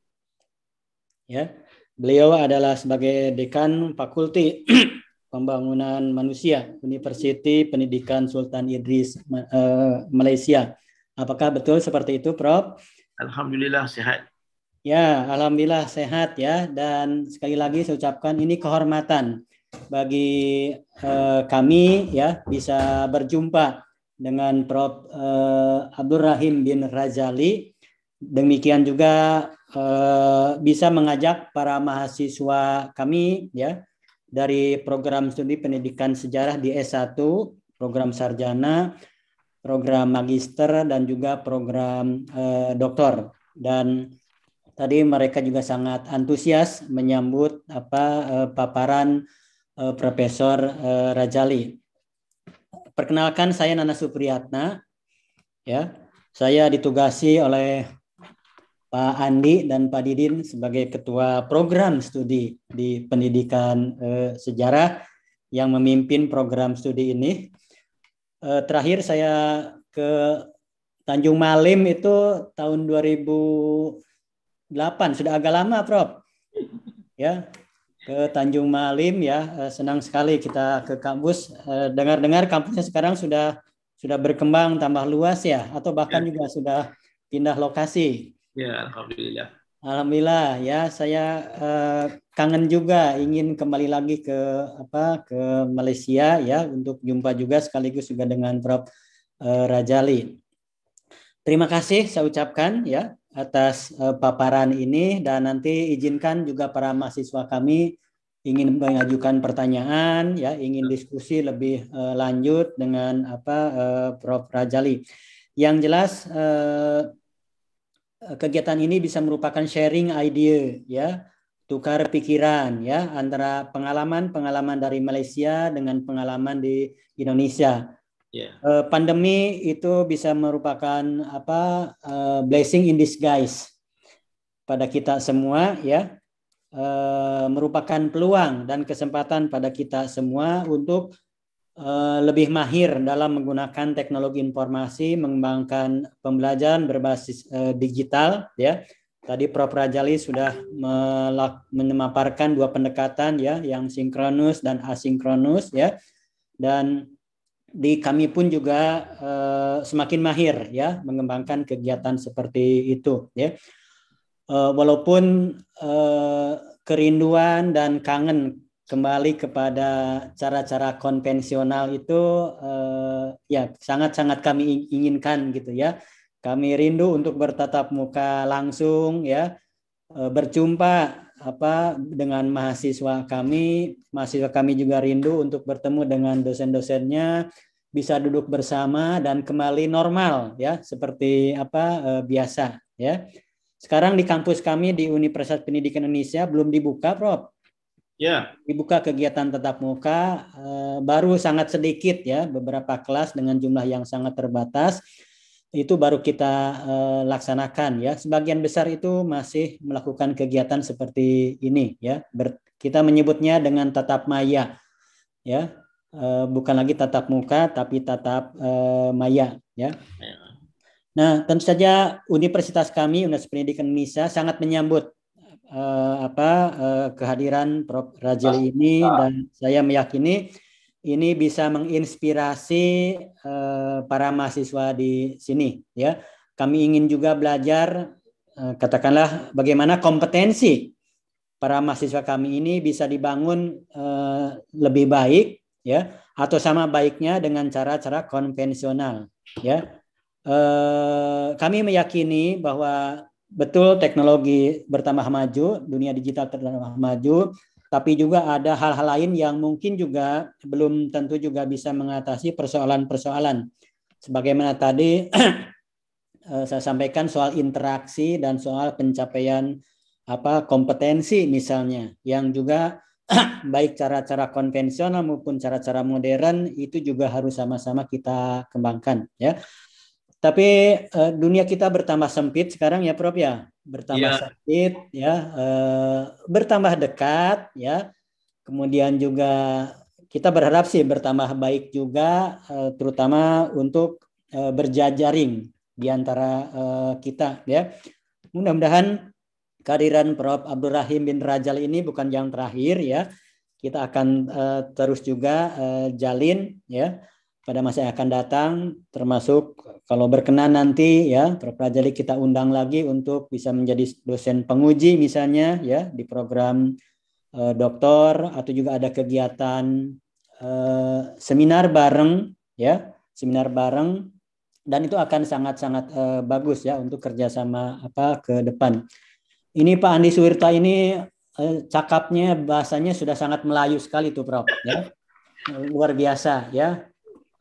Ya, beliau adalah sebagai dekan Fakulti Pembangunan Manusia Universiti Pendidikan Sultan Idris eh, Malaysia. Apakah betul seperti itu, Prof? Alhamdulillah sehat. Ya, alhamdulillah sehat ya. Dan sekali lagi saya ucapkan ini kehormatan bagi eh, kami ya bisa berjumpa dengan Prof. Eh, Abdul Rahim bin Razali. Demikian juga eh, bisa mengajak para mahasiswa kami ya dari program studi pendidikan sejarah di S1, program sarjana program magister dan juga program eh, doktor dan tadi mereka juga sangat antusias menyambut apa eh, paparan eh, Profesor eh, Rajali. Perkenalkan saya Nana Supriyatna ya. Saya ditugasi oleh Pak Andi dan Pak Didin sebagai ketua program studi di pendidikan eh, sejarah yang memimpin program studi ini Eh, terakhir saya ke Tanjung Malim itu tahun 2008 sudah agak lama Prof ya ke Tanjung Malim ya eh, senang sekali kita ke kampus eh, dengar-dengar kampusnya sekarang sudah sudah berkembang tambah luas ya atau bahkan ya. juga sudah pindah lokasi ya alhamdulillah alhamdulillah ya saya kangen juga ingin kembali lagi ke apa ke Malaysia ya untuk jumpa juga sekaligus juga dengan Prof eh, Rajali. Terima kasih saya ucapkan ya atas eh, paparan ini dan nanti izinkan juga para mahasiswa kami ingin mengajukan pertanyaan ya ingin diskusi lebih eh, lanjut dengan apa Prof Rajali. Yang jelas kegiatan ini bisa merupakan sharing ide ya tukar pikiran ya antara pengalaman-pengalaman dari Malaysia dengan pengalaman di Indonesia. Yeah. Ya. Uh, pandemi itu bisa merupakan apa uh, blessing in disguise pada kita semua ya. Uh, merupakan peluang dan kesempatan pada kita semua untuk uh, lebih mahir dalam menggunakan teknologi informasi, mengembangkan pembelajaran berbasis uh, digital ya Tadi Prof. Rajali sudah memaparkan dua pendekatan ya, yang sinkronus dan asinkronus ya. Dan di kami pun juga eh, semakin mahir ya mengembangkan kegiatan seperti itu ya. Eh, walaupun eh, kerinduan dan kangen kembali kepada cara-cara konvensional itu ya sangat-sangat kami inginkan gitu ya kami rindu untuk bertatap muka langsung ya, e, berjumpa apa dengan mahasiswa kami, mahasiswa kami juga rindu untuk bertemu dengan dosen-dosennya, bisa duduk bersama dan kembali normal ya seperti apa e, biasa ya. Sekarang di kampus kami di Universitas Pendidikan Indonesia belum dibuka, Prof. Ya. Dibuka kegiatan tatap muka e, baru sangat sedikit ya, beberapa kelas dengan jumlah yang sangat terbatas itu baru kita uh, laksanakan ya. Sebagian besar itu masih melakukan kegiatan seperti ini ya. Ber, kita menyebutnya dengan tatap maya ya. Uh, bukan lagi tatap muka tapi tatap uh, maya ya. Nah, tentu saja universitas kami Universitas Pendidikan misa sangat menyambut uh, apa uh, kehadiran Prof Rajali ah, ini ah. dan saya meyakini ini bisa menginspirasi eh, para mahasiswa di sini ya. Kami ingin juga belajar eh, katakanlah bagaimana kompetensi para mahasiswa kami ini bisa dibangun eh, lebih baik ya atau sama baiknya dengan cara-cara konvensional ya. kami meyakini bahwa betul teknologi bertambah maju, dunia digital bertambah maju, tapi juga ada hal-hal lain yang mungkin juga belum tentu juga bisa mengatasi persoalan-persoalan. Sebagaimana tadi eh, saya sampaikan soal interaksi dan soal pencapaian apa kompetensi misalnya yang juga baik cara-cara konvensional maupun cara-cara modern itu juga harus sama-sama kita kembangkan ya. Tapi uh, dunia kita bertambah sempit sekarang ya Prof ya, bertambah ya. sempit ya, uh, bertambah dekat ya. Kemudian juga kita berharap sih bertambah baik juga uh, terutama untuk uh, berjajaring di antara uh, kita ya. Mudah-mudahan kehadiran Prof Abdul Rahim bin Rajal ini bukan yang terakhir ya. Kita akan uh, terus juga uh, jalin ya pada masa yang akan datang termasuk kalau berkenan nanti ya Prof. Rajali kita undang lagi untuk bisa menjadi dosen penguji misalnya ya di program eh, doktor atau juga ada kegiatan eh, seminar bareng ya seminar bareng dan itu akan sangat-sangat eh, bagus ya untuk kerjasama apa ke depan. Ini Pak Andi Suwirta ini eh, cakapnya bahasanya sudah sangat Melayu sekali tuh Prof ya luar biasa ya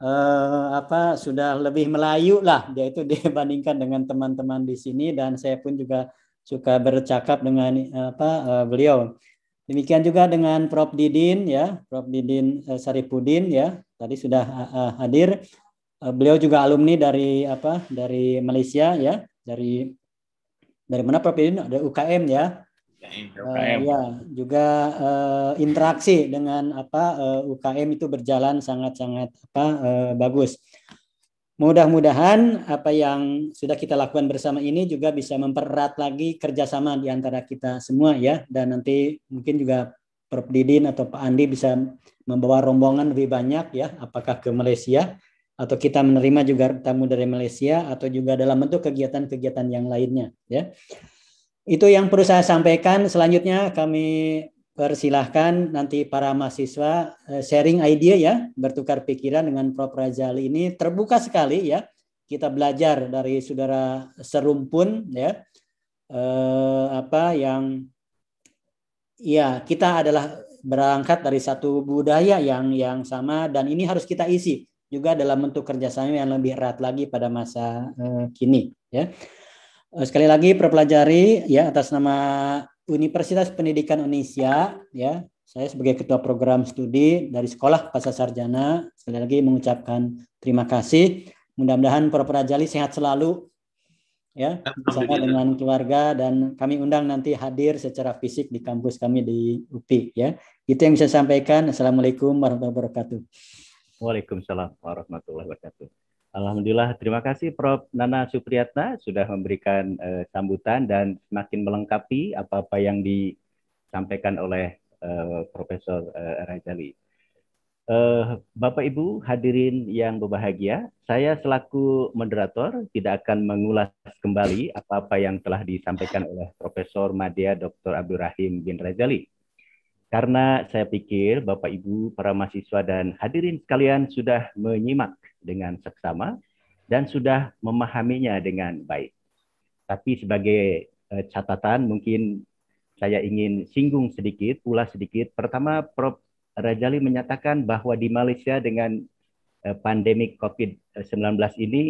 eh, apa sudah lebih Melayu lah dia itu dibandingkan dengan teman-teman di sini dan saya pun juga suka bercakap dengan eh, apa eh, beliau. Demikian juga dengan Prof Didin ya, Prof Didin eh, Saripudin ya, tadi sudah eh, eh hadir. Eh, beliau juga alumni dari apa dari Malaysia ya, dari dari mana Prof Didin? Dari UKM ya. Uh, ya, juga uh, interaksi dengan apa uh, eh, UKM itu berjalan sangat-sangat apa uh, bagus. Mudah-mudahan apa yang sudah kita lakukan bersama ini juga bisa mempererat lagi kerjasama di antara kita semua ya dan nanti mungkin juga Prof Didin atau Pak Andi bisa membawa rombongan lebih banyak ya apakah ke Malaysia atau kita menerima juga tamu dari Malaysia atau juga dalam bentuk kegiatan-kegiatan yang lainnya ya. Itu yang perlu saya sampaikan. Selanjutnya kami persilahkan nanti para mahasiswa eh, sharing idea ya, bertukar pikiran dengan Prof. Rajali ini terbuka sekali ya. Kita belajar dari saudara serumpun ya. Eh, apa yang ya kita adalah berangkat dari satu budaya yang yang sama dan ini harus kita isi juga dalam bentuk kerjasama yang lebih erat lagi pada masa eh, kini ya. Eh, sekali lagi perpelajari ya atas nama Universitas Pendidikan Indonesia ya. Saya sebagai ketua program studi dari Sekolah Pasar Sarjana sekali lagi mengucapkan terima kasih. Mudah-mudahan para perpelajari sehat selalu ya bersama dengan keluarga dan kami undang nanti hadir secara fisik di kampus kami di UPI ya. Itu yang bisa saya sampaikan. Assalamualaikum warahmatullahi wabarakatuh. Waalaikumsalam warahmatullahi wabarakatuh. Alhamdulillah, terima kasih Prof. Nana Supriyatna sudah memberikan uh, sambutan dan semakin melengkapi apa-apa yang disampaikan oleh uh, Profesor uh, eh, Rajali. Uh, Bapak Ibu hadirin yang berbahagia, saya selaku moderator tidak akan mengulas kembali apa-apa yang telah disampaikan oleh Profesor Madya Dr. Abdul Rahim bin Rajali. Karena saya pikir Bapak Ibu, para mahasiswa dan hadirin sekalian sudah menyimak dengan seksama dan sudah memahaminya dengan baik. Tapi sebagai eh, catatan mungkin saya ingin singgung sedikit, ulas sedikit. Pertama, Prof. Rajali menyatakan bahwa di Malaysia dengan eh, pandemik pandemi COVID-19 ini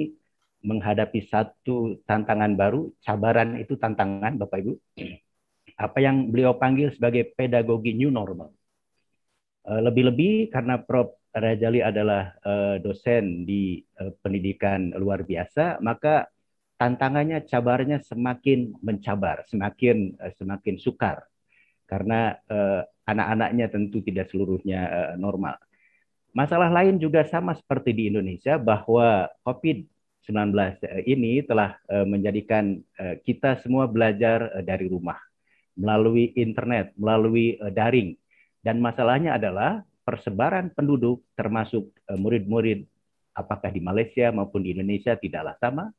menghadapi satu tantangan baru, cabaran itu tantangan Bapak Ibu. Apa yang beliau panggil sebagai pedagogi new normal. Eh, lebih-lebih karena Prof Rajali adalah uh, dosen di uh, pendidikan luar biasa, maka tantangannya, cabarnya semakin mencabar, semakin uh, semakin sukar karena uh, anak-anaknya tentu tidak seluruhnya uh, normal. Masalah lain juga sama seperti di Indonesia bahwa COVID-19 ini telah uh, menjadikan uh, kita semua belajar uh, dari rumah melalui internet, melalui uh, daring. Dan masalahnya adalah persebaran penduduk termasuk eh, murid-murid apakah di Malaysia maupun di Indonesia tidaklah sama.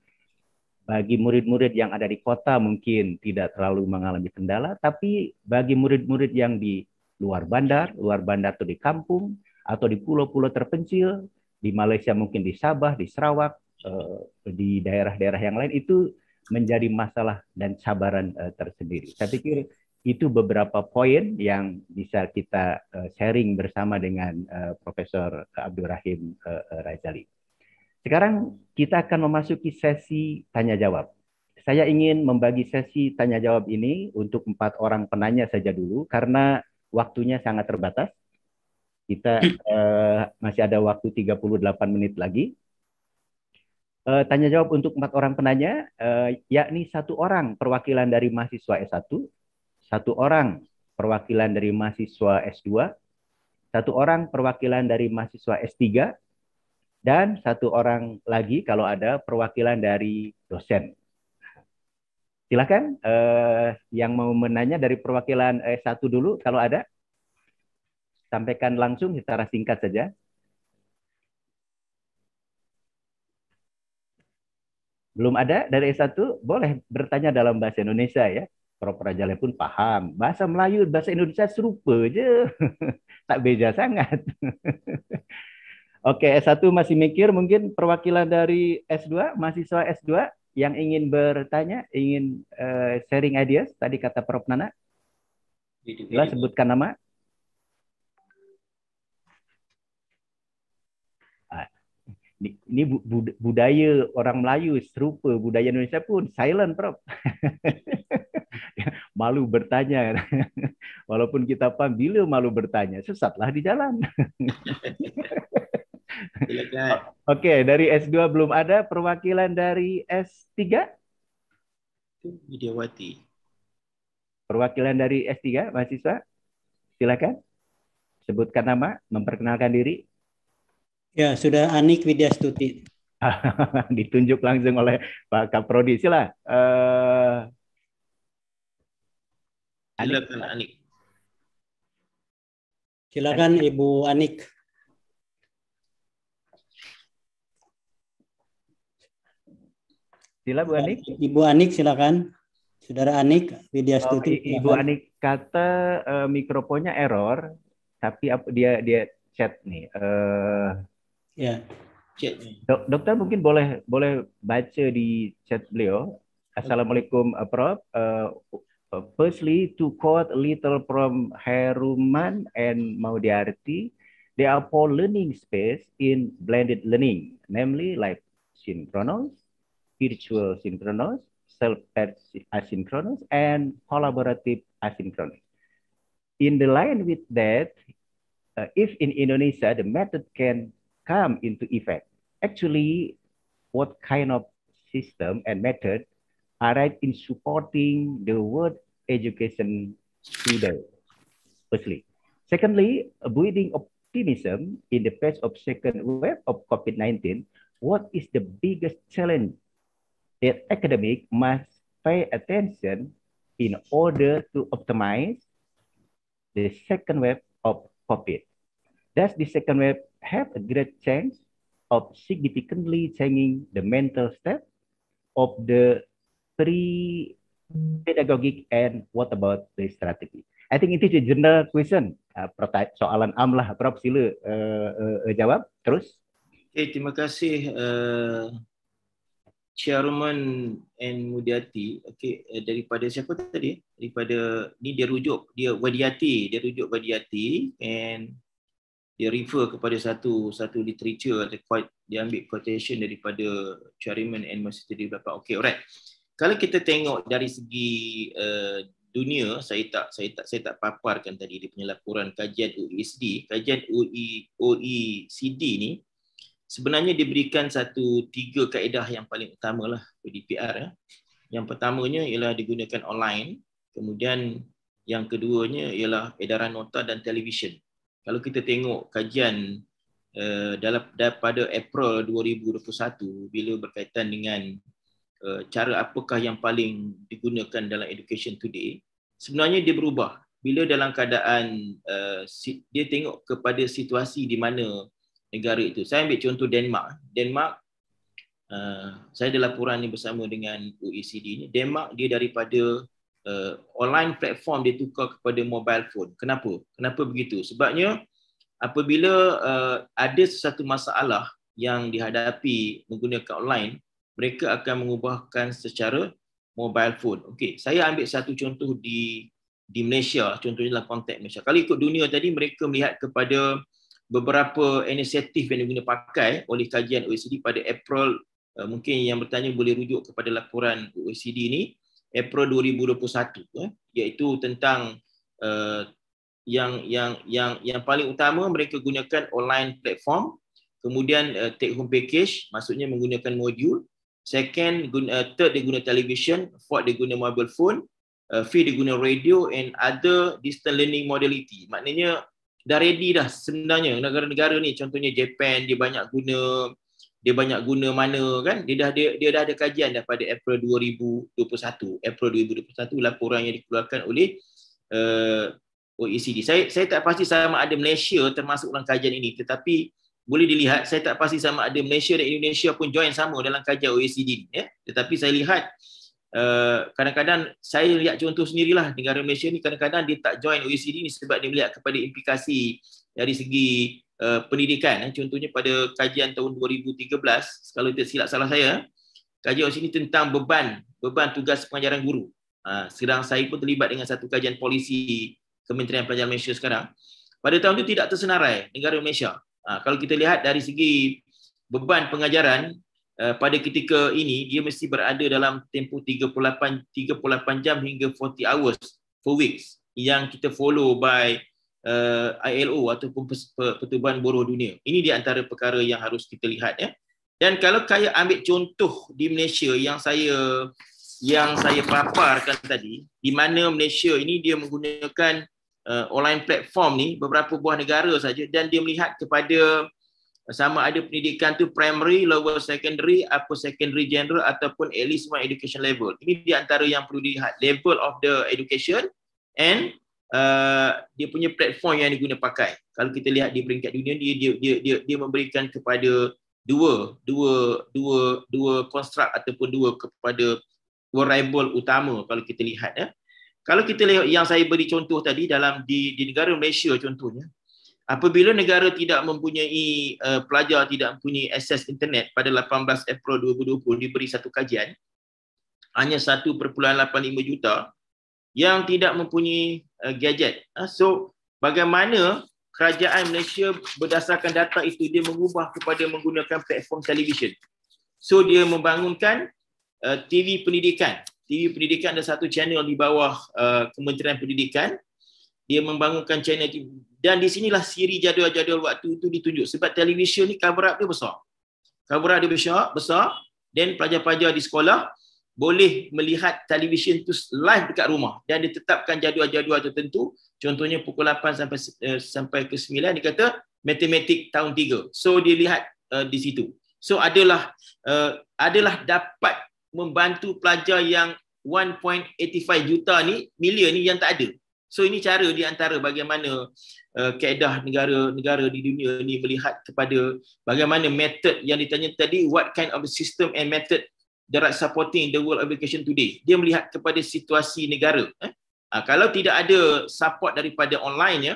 Bagi murid-murid yang ada di kota mungkin tidak terlalu mengalami kendala, tapi bagi murid-murid yang di luar bandar, luar bandar atau di kampung atau di pulau-pulau terpencil, di Malaysia mungkin di Sabah, di Sarawak, eh, di daerah-daerah yang lain itu menjadi masalah dan cabaran eh, tersendiri. Saya pikir itu beberapa poin yang bisa kita eh, sharing bersama dengan eh, Profesor Abdul Rahim eh, Sekarang kita akan memasuki sesi tanya jawab. Saya ingin membagi sesi tanya jawab ini untuk empat orang penanya saja dulu karena waktunya sangat terbatas. Kita uh, masih ada waktu 38 menit lagi. Uh, tanya jawab untuk empat orang penanya, uh, yakni satu orang perwakilan dari mahasiswa S1, satu orang perwakilan dari mahasiswa S2, satu orang perwakilan dari mahasiswa S3, dan satu orang lagi kalau ada perwakilan dari dosen. Silakan eh, yang mau menanya dari perwakilan S1 dulu kalau ada. Sampaikan langsung secara singkat saja. Belum ada dari S1, boleh bertanya dalam bahasa Indonesia ya. Prof. Rajalia pun paham. Bahasa Melayu, bahasa Indonesia serupa je. tak beza sangat. Oke, S1 masih mikir mungkin perwakilan dari S2, mahasiswa S2 yang ingin bertanya, ingin uh, sharing ideas, tadi kata Prof. Nana. Bila sebutkan nama. ini budaya orang Melayu serupa budaya Indonesia pun silent prof malu bertanya walaupun kita paham bila malu bertanya sesatlah di jalan Oke, okay, dari S2 belum ada perwakilan dari S3? Widiawati. Perwakilan dari S3 mahasiswa? Silakan sebutkan nama, memperkenalkan diri. Ya, sudah Anik Widya Stuti. Ditunjuk langsung oleh Pak Kaprodi. Sila. Uh, Anik. Silakan Anik. Silakan Ibu Anik. Sila Bu Anik. Ibu Anik silakan. Saudara Anik Widya Stuti. Oh, Ibu Anik kata uh, mikrofonnya error, tapi dia dia chat nih. Uh, Ya. Dok, dokter mungkin boleh boleh baca di chat beliau. Assalamualaikum uh, Prof. Uh, uh firstly, to quote a little from Heruman and Maudiarti, there are four learning space in blended learning, namely like synchronous, virtual synchronous, self-asynchronous, and collaborative asynchronous. In the line with that, uh, if in Indonesia, the method can come into effect. Actually, what kind of system and method are right in supporting the world education today, firstly. Secondly, building optimism in the face of second wave of COVID-19, what is the biggest challenge that academic must pay attention in order to optimize the second wave of COVID? That's the second wave have a great chance of significantly changing the mental state of the pre-pedagogic and what about the strategy? I think it is a general question. Uh, soalan am lah, Prof. Sila uh, uh, uh, jawab. Terus. Okay, terima kasih uh, Chairman and Mudiati. Okay, uh, daripada siapa tadi? Daripada, ni dia rujuk, dia Wadiati. Dia rujuk Wadiati and dia refer kepada satu satu literature atau quote dia ambil quotation daripada Chairman and Masjid berapa. Okey, alright. Kalau kita tengok dari segi uh, dunia, saya tak saya tak saya tak paparkan tadi di penyelaporan kajian OECD, kajian OE, OECD ni sebenarnya diberikan satu tiga kaedah yang paling utamalah PDPR ya. Eh. Yang pertamanya ialah digunakan online, kemudian yang keduanya ialah edaran nota dan televisyen kalau kita tengok kajian uh, dalam pada April 2021 bila berkaitan dengan uh, cara apakah yang paling digunakan dalam education today sebenarnya dia berubah bila dalam keadaan uh, si, dia tengok kepada situasi di mana negara itu saya ambil contoh Denmark Denmark uh, saya ada laporan ni bersama dengan OECD ini. Denmark dia daripada uh, online platform dia tukar kepada mobile phone. Kenapa? Kenapa begitu? Sebabnya apabila uh, ada sesuatu masalah yang dihadapi menggunakan online, mereka akan mengubahkan secara mobile phone. Okey, saya ambil satu contoh di di Malaysia, contohnya dalam konteks Malaysia. Kalau ikut dunia tadi, mereka melihat kepada beberapa inisiatif yang diguna pakai oleh kajian OECD pada April, uh, mungkin yang bertanya boleh rujuk kepada laporan OECD ini. April 2021 eh, iaitu tentang uh, yang yang yang yang paling utama mereka gunakan online platform kemudian uh, take home package maksudnya menggunakan modul second guna, uh, third dia guna television fourth dia guna mobile phone uh, fifth dia guna radio and other distance learning modality maknanya dah ready dah sebenarnya negara-negara ni contohnya Japan dia banyak guna dia banyak guna mana kan dia dah dia, dia dah ada kajian pada April 2021 April 2021 laporan yang dikeluarkan oleh uh, eh, OECD saya saya tak pasti sama ada Malaysia termasuk dalam kajian ini tetapi boleh dilihat saya tak pasti sama ada Malaysia dan Indonesia pun join sama dalam kajian OECD ini, ya tetapi saya lihat uh, kadang-kadang saya lihat contoh sendirilah negara Malaysia ni kadang-kadang dia tak join OECD ni sebab dia melihat kepada implikasi dari segi uh, pendidikan eh. contohnya pada kajian tahun 2013 kalau tidak silap salah saya kajian sini tentang beban beban tugas pengajaran guru uh, sedang saya pun terlibat dengan satu kajian polisi Kementerian Pelajaran Malaysia sekarang pada tahun itu tidak tersenarai negara Malaysia uh, kalau kita lihat dari segi beban pengajaran uh, pada ketika ini dia mesti berada dalam tempoh 38 38 jam hingga 40 hours per weeks yang kita follow by uh, ILO ataupun Pertubuhan Buruh Dunia. Ini di antara perkara yang harus kita lihat ya. Dan kalau saya ambil contoh di Malaysia yang saya yang saya paparkan tadi, di mana Malaysia ini dia menggunakan uh, online platform ni beberapa buah negara saja dan dia melihat kepada uh, sama ada pendidikan tu primary, lower secondary, upper secondary general ataupun at least one education level. Ini di antara yang perlu dilihat. Level of the education and Uh, dia punya platform yang diguna pakai. Kalau kita lihat di peringkat dunia dia dia dia dia, dia memberikan kepada dua dua dua dua konstrukt ataupun dua kepada variable utama kalau kita lihat ya. Kalau kita lihat yang saya beri contoh tadi dalam di di negara Malaysia contohnya apabila negara tidak mempunyai uh, pelajar tidak mempunyai akses internet pada 18 April 2020 diberi satu kajian hanya 1.85 juta yang tidak mempunyai uh, gadget. Uh, so bagaimana kerajaan Malaysia berdasarkan data itu dia mengubah kepada menggunakan platform televisyen. So dia membangunkan uh, TV pendidikan. TV pendidikan ada satu channel di bawah uh, Kementerian Pendidikan. Dia membangunkan channel TV. dan di sinilah siri jadual-jadual waktu itu ditunjuk sebab televisyen ni cover up dia besar. Cover up dia besar, besar dan pelajar-pelajar di sekolah boleh melihat televisyen tu live dekat rumah dan ditetapkan jadual-jadual tertentu contohnya pukul 8 sampai uh, sampai ke 9 dia kata matematik tahun 3 so dia lihat uh, di situ so adalah uh, adalah dapat membantu pelajar yang 1.85 juta ni million ni yang tak ada so ini cara di antara bagaimana uh, kaedah negara-negara di dunia ni melihat kepada bagaimana method yang ditanya tadi what kind of system and method that supporting the world education today. Dia melihat kepada situasi negara. Eh? Ha, kalau tidak ada support daripada online, ya,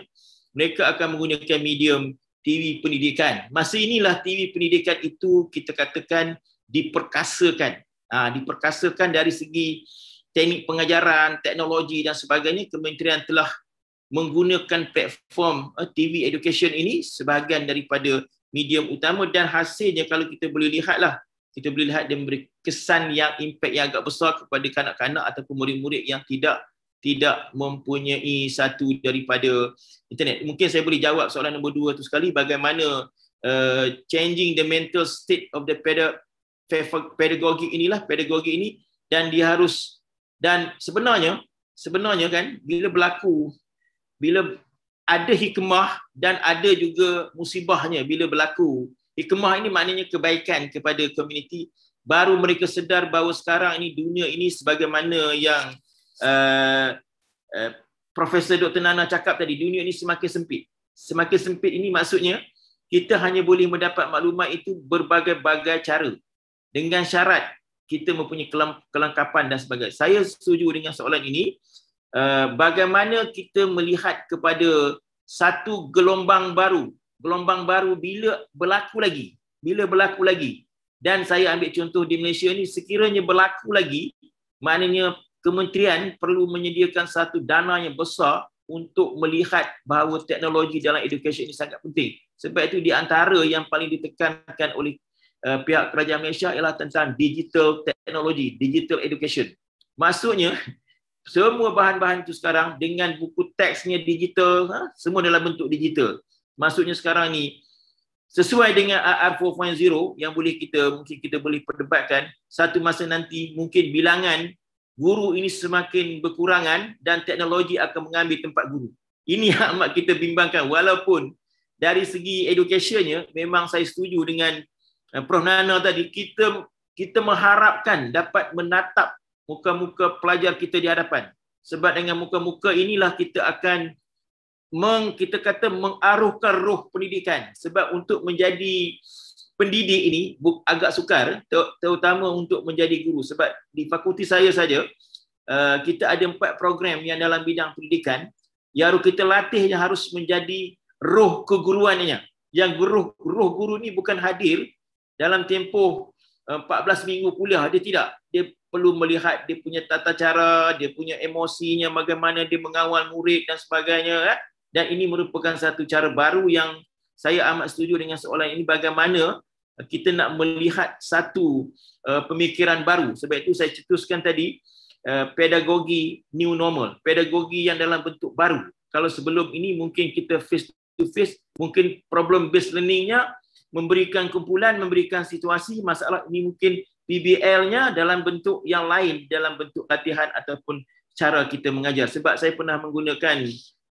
mereka akan menggunakan medium TV pendidikan. Masa inilah TV pendidikan itu kita katakan diperkasakan. Ha, diperkasakan dari segi teknik pengajaran, teknologi dan sebagainya, kementerian telah menggunakan platform eh, TV education ini sebahagian daripada medium utama dan hasilnya kalau kita boleh lihatlah kita boleh lihat dia memberi kesan yang impact yang agak besar kepada kanak-kanak ataupun murid-murid yang tidak tidak mempunyai satu daripada internet. Mungkin saya boleh jawab soalan nombor dua tu sekali bagaimana uh, changing the mental state of the pedagogi inilah pedagogi ini dan dia harus dan sebenarnya sebenarnya kan bila berlaku bila ada hikmah dan ada juga musibahnya bila berlaku Hikmah ini maknanya kebaikan kepada komuniti. Baru mereka sedar bahawa sekarang ini dunia ini sebagaimana yang uh, uh, Profesor Dr. Nana cakap tadi, dunia ini semakin sempit. Semakin sempit ini maksudnya kita hanya boleh mendapat maklumat itu berbagai-bagai cara dengan syarat kita mempunyai kelengkapan dan sebagainya. Saya setuju dengan soalan ini. Uh, bagaimana kita melihat kepada satu gelombang baru gelombang baru bila berlaku lagi? Bila berlaku lagi? Dan saya ambil contoh di Malaysia ni sekiranya berlaku lagi, maknanya kementerian perlu menyediakan satu dana yang besar untuk melihat bahawa teknologi dalam education ini sangat penting. Sebab itu di antara yang paling ditekankan oleh uh, pihak kerajaan Malaysia ialah tentang digital teknologi, digital education. Maksudnya semua bahan-bahan itu sekarang dengan buku teksnya digital, ha, semua dalam bentuk digital. Maksudnya sekarang ni sesuai dengan AR 4.0 yang boleh kita mungkin kita boleh perdebatkan satu masa nanti mungkin bilangan guru ini semakin berkurangan dan teknologi akan mengambil tempat guru. Ini yang amat kita bimbangkan walaupun dari segi educationnya memang saya setuju dengan eh, Prof Nana tadi kita kita mengharapkan dapat menatap muka-muka pelajar kita di hadapan. Sebab dengan muka-muka inilah kita akan meng kita kata mengaruhkan roh pendidikan sebab untuk menjadi pendidik ini agak sukar terutama untuk menjadi guru sebab di fakulti saya saja uh, kita ada empat program yang dalam bidang pendidikan yang harus kita latih yang harus menjadi roh keguruannya yang roh guru guru ni bukan hadir dalam tempoh 14 uh, minggu kuliah dia tidak dia perlu melihat dia punya tata cara dia punya emosinya bagaimana dia mengawal murid dan sebagainya eh dan ini merupakan satu cara baru yang saya amat setuju dengan seolah ini bagaimana kita nak melihat satu uh, pemikiran baru sebab itu saya cetuskan tadi uh, pedagogi new normal pedagogi yang dalam bentuk baru kalau sebelum ini mungkin kita face to face mungkin problem based learningnya memberikan kumpulan memberikan situasi masalah ini mungkin PBL-nya dalam bentuk yang lain dalam bentuk latihan ataupun cara kita mengajar sebab saya pernah menggunakan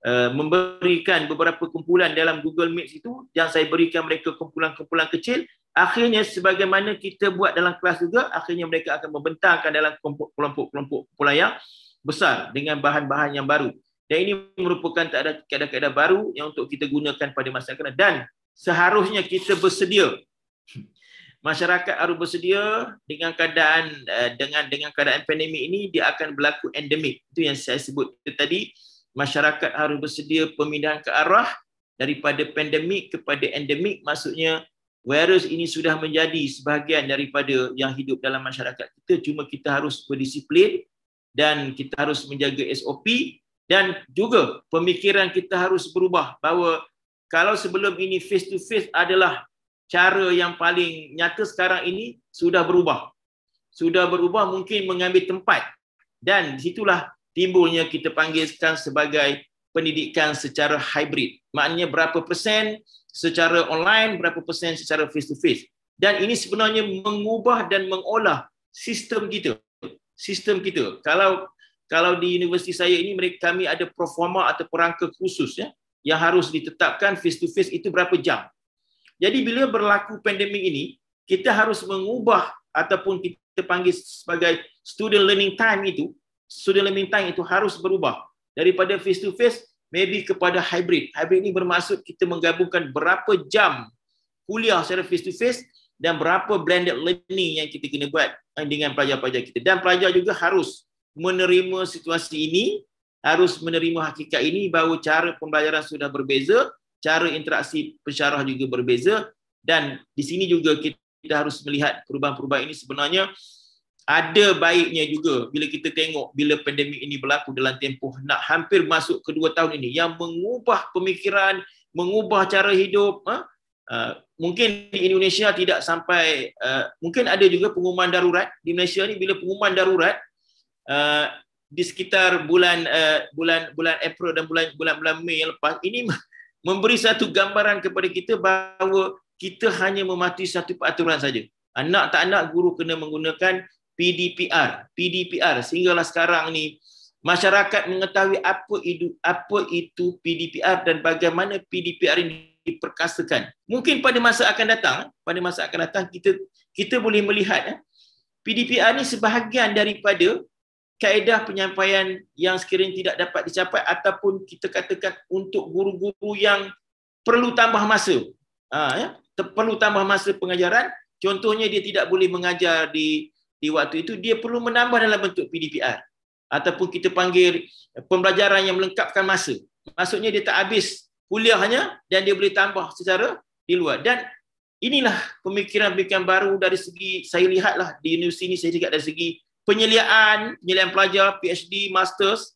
Eh, memberikan beberapa kumpulan dalam Google Meet itu yang saya berikan mereka kumpulan-kumpulan kecil akhirnya sebagaimana kita buat dalam kelas juga akhirnya mereka akan membentangkan dalam kelompok-kelompok kumpulan yang besar dengan bahan-bahan yang baru dan ini merupakan tak ada keadaan-keadaan baru yang untuk kita gunakan pada masa kena. dan seharusnya kita bersedia masyarakat harus bersedia dengan keadaan eh, dengan dengan keadaan pandemik ini dia akan berlaku endemik itu yang saya sebut tadi masyarakat harus bersedia pemindahan ke arah daripada pandemik kepada endemik maksudnya virus ini sudah menjadi sebahagian daripada yang hidup dalam masyarakat kita cuma kita harus berdisiplin dan kita harus menjaga SOP dan juga pemikiran kita harus berubah bahawa kalau sebelum ini face to face adalah cara yang paling nyata sekarang ini sudah berubah sudah berubah mungkin mengambil tempat dan disitulah timbulnya kita panggilkan sebagai pendidikan secara hybrid. Maknanya berapa persen secara online, berapa persen secara face to face. Dan ini sebenarnya mengubah dan mengolah sistem kita. Sistem kita. Kalau kalau di universiti saya ini mereka kami ada proforma atau perangka khusus ya yang harus ditetapkan face to face itu berapa jam. Jadi bila berlaku pandemik ini, kita harus mengubah ataupun kita panggil sebagai student learning time itu sudah lebih time itu harus berubah daripada face to face maybe kepada hybrid. Hybrid ini bermaksud kita menggabungkan berapa jam kuliah secara face to face dan berapa blended learning yang kita kena buat dengan pelajar-pelajar kita. Dan pelajar juga harus menerima situasi ini, harus menerima hakikat ini bahawa cara pembelajaran sudah berbeza, cara interaksi pensyarah juga berbeza dan di sini juga kita, harus melihat perubahan-perubahan ini sebenarnya ada baiknya juga bila kita tengok bila pandemik ini berlaku dalam tempoh nak hampir masuk kedua tahun ini yang mengubah pemikiran, mengubah cara hidup. Ha? Uh, mungkin di Indonesia tidak sampai, uh, mungkin ada juga pengumuman darurat. Di Malaysia ni bila pengumuman darurat, uh, di sekitar bulan uh, bulan bulan April dan bulan bulan bulan Mei yang lepas ini memberi satu gambaran kepada kita bahawa kita hanya mematuhi satu peraturan saja. Anak tak anak guru kena menggunakan PDPR. PDPR sehinggalah sekarang ni masyarakat mengetahui apa itu apa itu PDPR dan bagaimana PDPR ini diperkasakan. Mungkin pada masa akan datang, pada masa akan datang kita kita boleh melihat eh, PDPR ni sebahagian daripada kaedah penyampaian yang sekiranya tidak dapat dicapai ataupun kita katakan untuk guru-guru yang perlu tambah masa. Ha, ya, perlu tambah masa pengajaran, contohnya dia tidak boleh mengajar di di waktu itu dia perlu menambah dalam bentuk PDPR ataupun kita panggil pembelajaran yang melengkapkan masa. Maksudnya dia tak habis kuliahnya dan dia boleh tambah secara di luar. Dan inilah pemikiran-pemikiran baru dari segi saya lihatlah di universiti ini saya juga dari segi penyeliaan, penyeliaan pelajar PhD, Masters,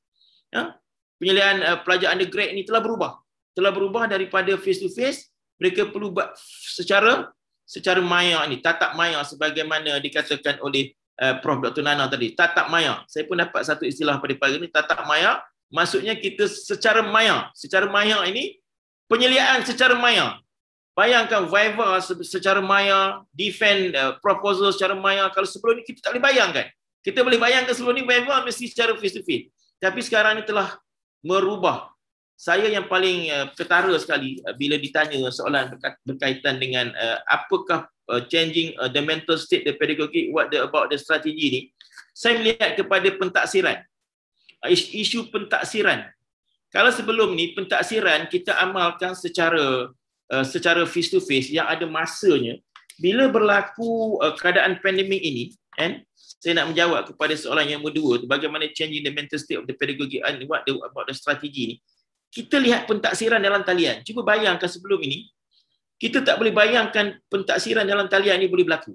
ya, penyeliaan uh, pelajar undergrad ini telah berubah. Telah berubah daripada face to face, mereka perlu buat secara secara maya ini, tatap maya sebagaimana dikatakan oleh Eh, Prof. Dr. Nana tadi, tatap maya. Saya pun dapat satu istilah pada pagi ini, tatap maya. Maksudnya kita secara maya. Secara maya ini, penyeliaan secara maya. Bayangkan Viva secara maya, defend eh, proposal secara maya. Kalau sebelum ini, kita tak boleh bayangkan. Kita boleh bayangkan sebelum ini, Viva mesti secara face-to-face. Tapi sekarang ini telah merubah saya yang paling eh, ketara sekali eh, bila ditanya soalan berkaitan dengan eh, apakah changing the mental state the pedagogic what the about the strategy ni saya melihat kepada pentaksiran isu pentaksiran kalau sebelum ni pentaksiran kita amalkan secara secara face to face yang ada masanya bila berlaku keadaan pandemik ini and saya nak menjawab kepada soalan yang kedua bagaimana changing the mental state of the pedagogy and what the, about the strategy ni kita lihat pentaksiran dalam talian. Cuba bayangkan sebelum ini, kita tak boleh bayangkan pentaksiran dalam talian ini boleh berlaku.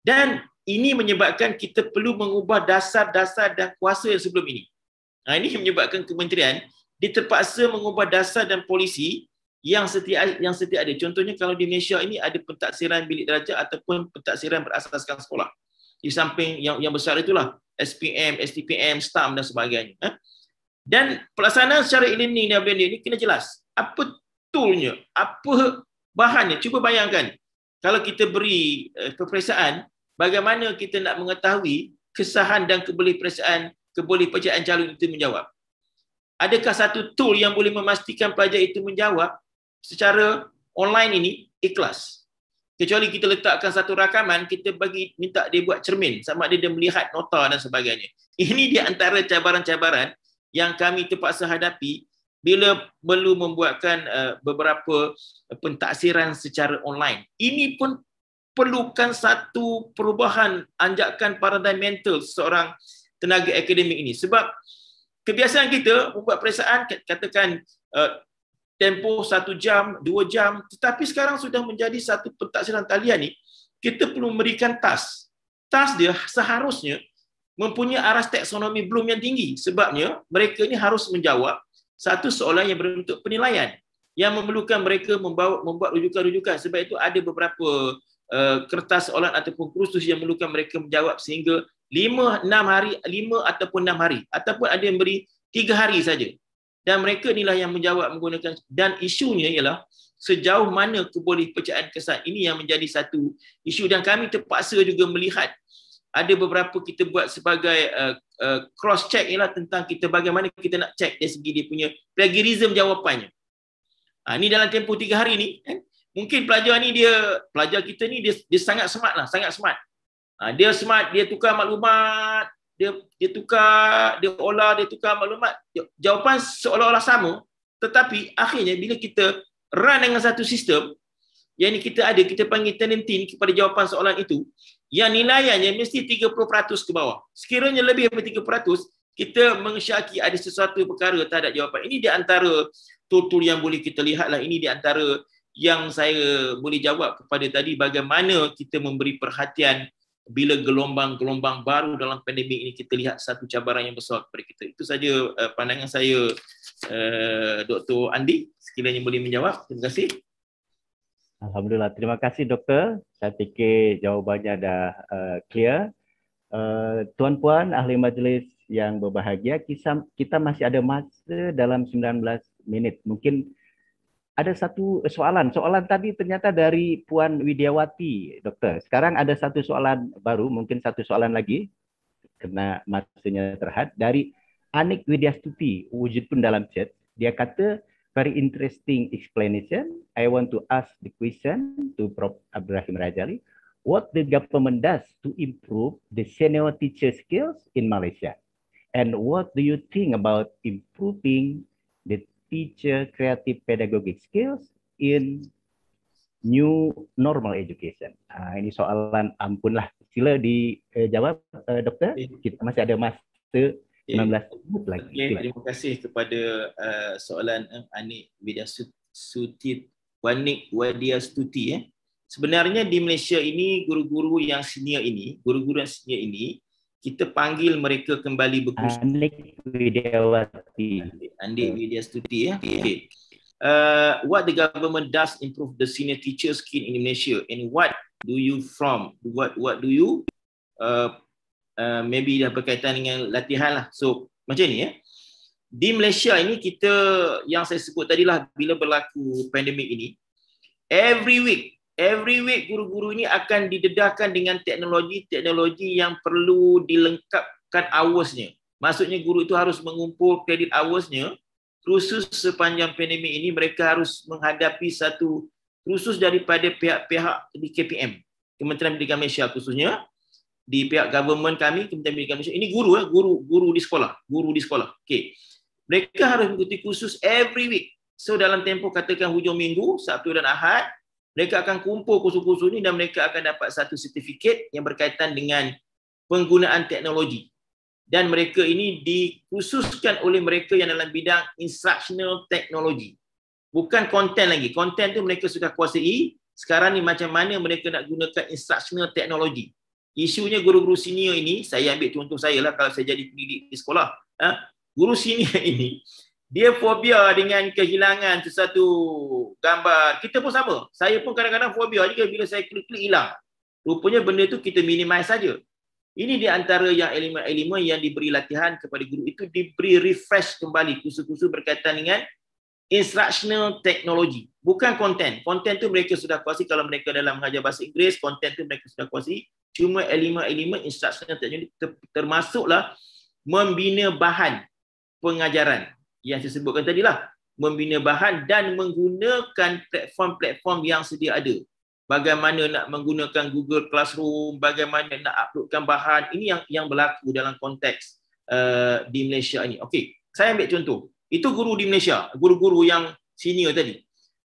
Dan ini menyebabkan kita perlu mengubah dasar-dasar dan kuasa yang sebelum ini. Nah, ha, ini menyebabkan kementerian dia terpaksa mengubah dasar dan polisi yang setiap yang setiap ada. Contohnya kalau di Malaysia ini ada pentaksiran bilik darjah ataupun pentaksiran berasaskan sekolah. Di samping yang yang besar itulah SPM, STPM, STAM dan sebagainya. Eh? Dan pelaksanaan secara ini ni benda ni kena jelas. Apa toolnya? Apa bahannya? Cuba bayangkan. Kalau kita beri uh, eh, peperiksaan, bagaimana kita nak mengetahui kesahan dan keboleh peperiksaan, keboleh percayaan calon itu menjawab? Adakah satu tool yang boleh memastikan pelajar itu menjawab secara online ini ikhlas? Kecuali kita letakkan satu rakaman, kita bagi minta dia buat cermin sama ada dia melihat nota dan sebagainya. Ini di antara cabaran-cabaran yang kami terpaksa hadapi bila perlu membuatkan eh, beberapa eh, pentaksiran secara online. Ini pun perlukan satu perubahan anjakan paradigm mental seorang tenaga akademik ini sebab kebiasaan kita membuat perasaan katakan eh, tempoh satu jam, dua jam tetapi sekarang sudah menjadi satu pentaksiran talian ni kita perlu memberikan task. Task dia seharusnya mempunyai aras taksonomi belum yang tinggi sebabnya mereka ini harus menjawab satu soalan yang berbentuk penilaian yang memerlukan mereka membawa, membuat rujukan-rujukan sebab itu ada beberapa uh, kertas soalan ataupun kursus yang memerlukan mereka menjawab sehingga 5 6 hari 5 ataupun 6 hari ataupun ada yang beri 3 hari saja dan mereka inilah yang menjawab menggunakan dan isunya ialah sejauh mana keboleh kesan ini yang menjadi satu isu dan kami terpaksa juga melihat ada beberapa kita buat sebagai uh, uh, cross check ialah tentang kita bagaimana kita nak check dari segi dia punya plagiarism jawapannya. Ha, ah, ini dalam tempoh tiga hari ni, kan? mungkin pelajar ni dia, pelajar kita ni dia, dia sangat smart lah, sangat smart. Ha, dia smart, dia tukar maklumat, dia, dia tukar, dia olah, dia tukar maklumat. Jawapan seolah-olah sama, tetapi akhirnya bila kita run dengan satu sistem, yang ni kita ada, kita panggil tenantin kepada jawapan soalan itu, yang nilainya mesti 30% ke bawah. Sekiranya lebih daripada 30%, kita mengesyaki ada sesuatu perkara tak ada jawapan. Ini di antara tutul yang boleh kita lihatlah. Ini di antara yang saya boleh jawab kepada tadi bagaimana kita memberi perhatian bila gelombang-gelombang baru dalam pandemik ini kita lihat satu cabaran yang besar kepada kita. Itu saja eh, pandangan saya eh, Dr. Andi sekiranya boleh menjawab. Terima kasih. Alhamdulillah. Terima kasih dokter. Saya pikir jawabannya dah eh, uh, clear. Uh, Tuan Puan, ahli majelis yang berbahagia, kisah, kita masih ada masa dalam 19 minit. Mungkin ada satu soalan. Soalan tadi ternyata dari Puan Widiawati, dokter. Sekarang ada satu soalan baru, mungkin satu soalan lagi karena masanya terhad dari Anik Widyastuti wujud pun dalam chat. Dia kata very interesting explanation. I want to ask the question to Prof. Abdurrahim Rajali. What the government does to improve the senior teacher skills in Malaysia? And what do you think about improving the teacher creative pedagogic skills in new normal education? Nah, ini soalan ampun lah. Sila dijawab, eh, dokter. Iya. Kita masih ada Mas okay. 19 minit lagi. Okay. Terima kasih kepada uh, soalan uh, Anik Widya Suti Wanik Widya Stuti eh. Sebenarnya di Malaysia ini guru-guru yang senior ini, guru-guru yang senior ini kita panggil mereka kembali berkursus. Anik Widyawati. Andi Widya Stuti ya. Eh. Okay. Uh, what the government does improve the senior teacher skill in Malaysia, and what do you from what what do you uh, Uh, maybe dah berkaitan dengan latihan lah. So macam ni ya. Eh? Di Malaysia ini kita yang saya sebut tadi lah bila berlaku pandemik ini, every week every week guru-guru ini akan didedahkan dengan teknologi-teknologi yang perlu dilengkapkan awasnya. Maksudnya guru itu harus mengumpul kredit awasnya. khusus sepanjang pandemik ini mereka harus menghadapi satu khusus daripada pihak-pihak di KPM Kementerian Pendidikan Malaysia khususnya di pihak government kami Kementerian Pendidikan Malaysia ini guru ya guru guru di sekolah guru di sekolah okey mereka harus mengikuti kursus every week so dalam tempoh katakan hujung minggu Sabtu dan Ahad mereka akan kumpul kursus-kursus ini dan mereka akan dapat satu sertifikat yang berkaitan dengan penggunaan teknologi dan mereka ini dikhususkan oleh mereka yang dalam bidang instructional technology bukan konten lagi konten tu mereka sudah kuasai sekarang ni macam mana mereka nak gunakan instructional technology isunya guru-guru senior ini saya ambil contoh saya lah kalau saya jadi pendidik di sekolah ha? guru senior ini dia fobia dengan kehilangan sesuatu gambar kita pun sama saya pun kadang-kadang fobia juga bila saya klik-klik hilang rupanya benda tu kita minimize saja ini di antara yang elemen-elemen yang diberi latihan kepada guru itu diberi refresh kembali kursus-kursus berkaitan dengan instructional technology. Bukan content. Content tu mereka sudah kuasai kalau mereka dalam mengajar bahasa Inggris content tu mereka sudah kuasai. Cuma elemen-elemen instructional technology termasuklah membina bahan pengajaran yang saya sebutkan tadi lah. Membina bahan dan menggunakan platform-platform yang sedia ada. Bagaimana nak menggunakan Google Classroom, bagaimana nak uploadkan bahan. Ini yang yang berlaku dalam konteks uh, di Malaysia ini. Okey, saya ambil contoh. Itu guru di Malaysia, guru-guru yang senior tadi.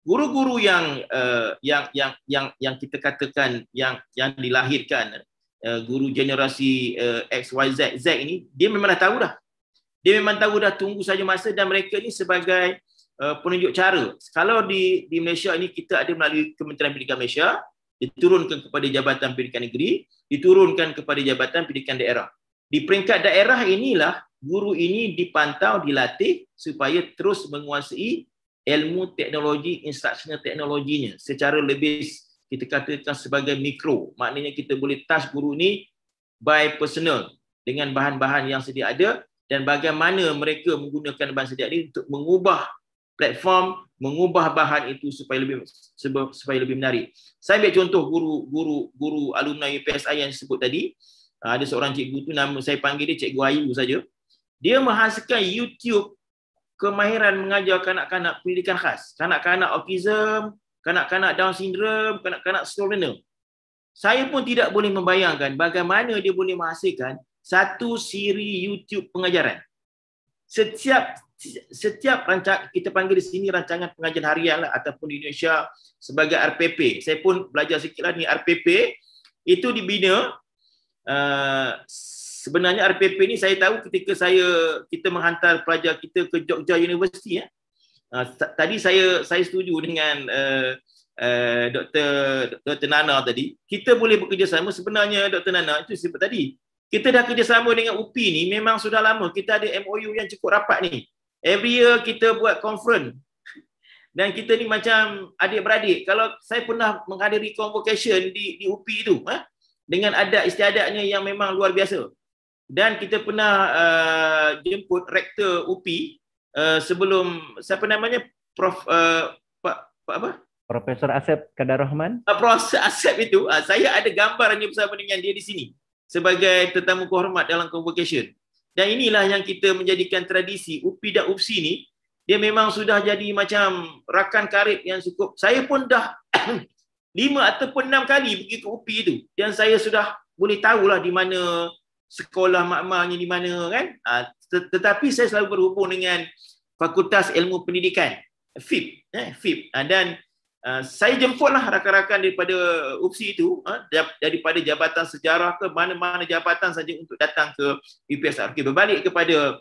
Guru-guru yang uh, yang yang yang yang kita katakan yang yang dilahirkan uh, guru generasi uh, Y Z Z ini dia memang dah tahu dah. Dia memang tahu dah tunggu saja masa dan mereka ni sebagai uh, penunjuk cara. Kalau di di Malaysia ini kita ada melalui Kementerian Pendidikan Malaysia diturunkan kepada Jabatan Pendidikan Negeri, diturunkan kepada Jabatan Pendidikan Daerah. Di peringkat daerah inilah guru ini dipantau, dilatih supaya terus menguasai ilmu teknologi, instruksinya teknologinya secara lebih kita katakan sebagai mikro. Maknanya kita boleh touch guru ini by personal dengan bahan-bahan yang sedia ada dan bagaimana mereka menggunakan bahan sedia ada untuk mengubah platform, mengubah bahan itu supaya lebih supaya lebih menarik. Saya ambil contoh guru-guru guru alumni UPSI yang disebut tadi. Ah, ada seorang cikgu tu nama saya panggil dia Cikgu Ayu saja dia menghasilkan YouTube kemahiran mengajar kanak-kanak pendidikan khas. Kanak-kanak autism, kanak-kanak Down syndrome, kanak-kanak slow learner. Saya pun tidak boleh membayangkan bagaimana dia boleh menghasilkan satu siri YouTube pengajaran. Setiap setiap rancang kita panggil di sini rancangan pengajian harian lah, ataupun di Indonesia sebagai RPP. Saya pun belajar sikitlah ni RPP itu dibina uh, sebenarnya RPP ni saya tahu ketika saya kita menghantar pelajar kita ke Jogja University ya. Ah, tadi saya saya setuju dengan eh, eh, Dr. Dr. Nana tadi. Kita boleh bekerjasama sebenarnya Dr. Nana itu sebab tadi kita dah kerjasama dengan UPI ni memang sudah lama. Kita ada MOU yang cukup rapat ni. Every year kita buat conference dan kita ni macam adik-beradik. Kalau saya pernah menghadiri convocation di di UPI tu, eh, dengan adat istiadatnya yang memang luar biasa dan kita pernah uh, jemput rektor UPI uh, sebelum siapa namanya prof uh, pak, pak apa profesor Asep Kadar Rahman uh, profesor Asep itu uh, saya ada gambarannya bersama dengan dia di sini sebagai tetamu kehormat dalam convocation dan inilah yang kita menjadikan tradisi UPI dan UPSI ni dia memang sudah jadi macam rakan karib yang cukup saya pun dah lima ataupun enam kali pergi ke UPI itu dan saya sudah boleh tahulah di mana sekolah makmalnya di mana kan ha, tetapi saya selalu berhubung dengan fakultas ilmu pendidikan FIP eh FIP ha, dan ha, saya jemputlah rakan-rakan daripada UPSI itu uh, daripada jabatan sejarah ke mana-mana jabatan saja untuk datang ke UPSR okay, berbalik kepada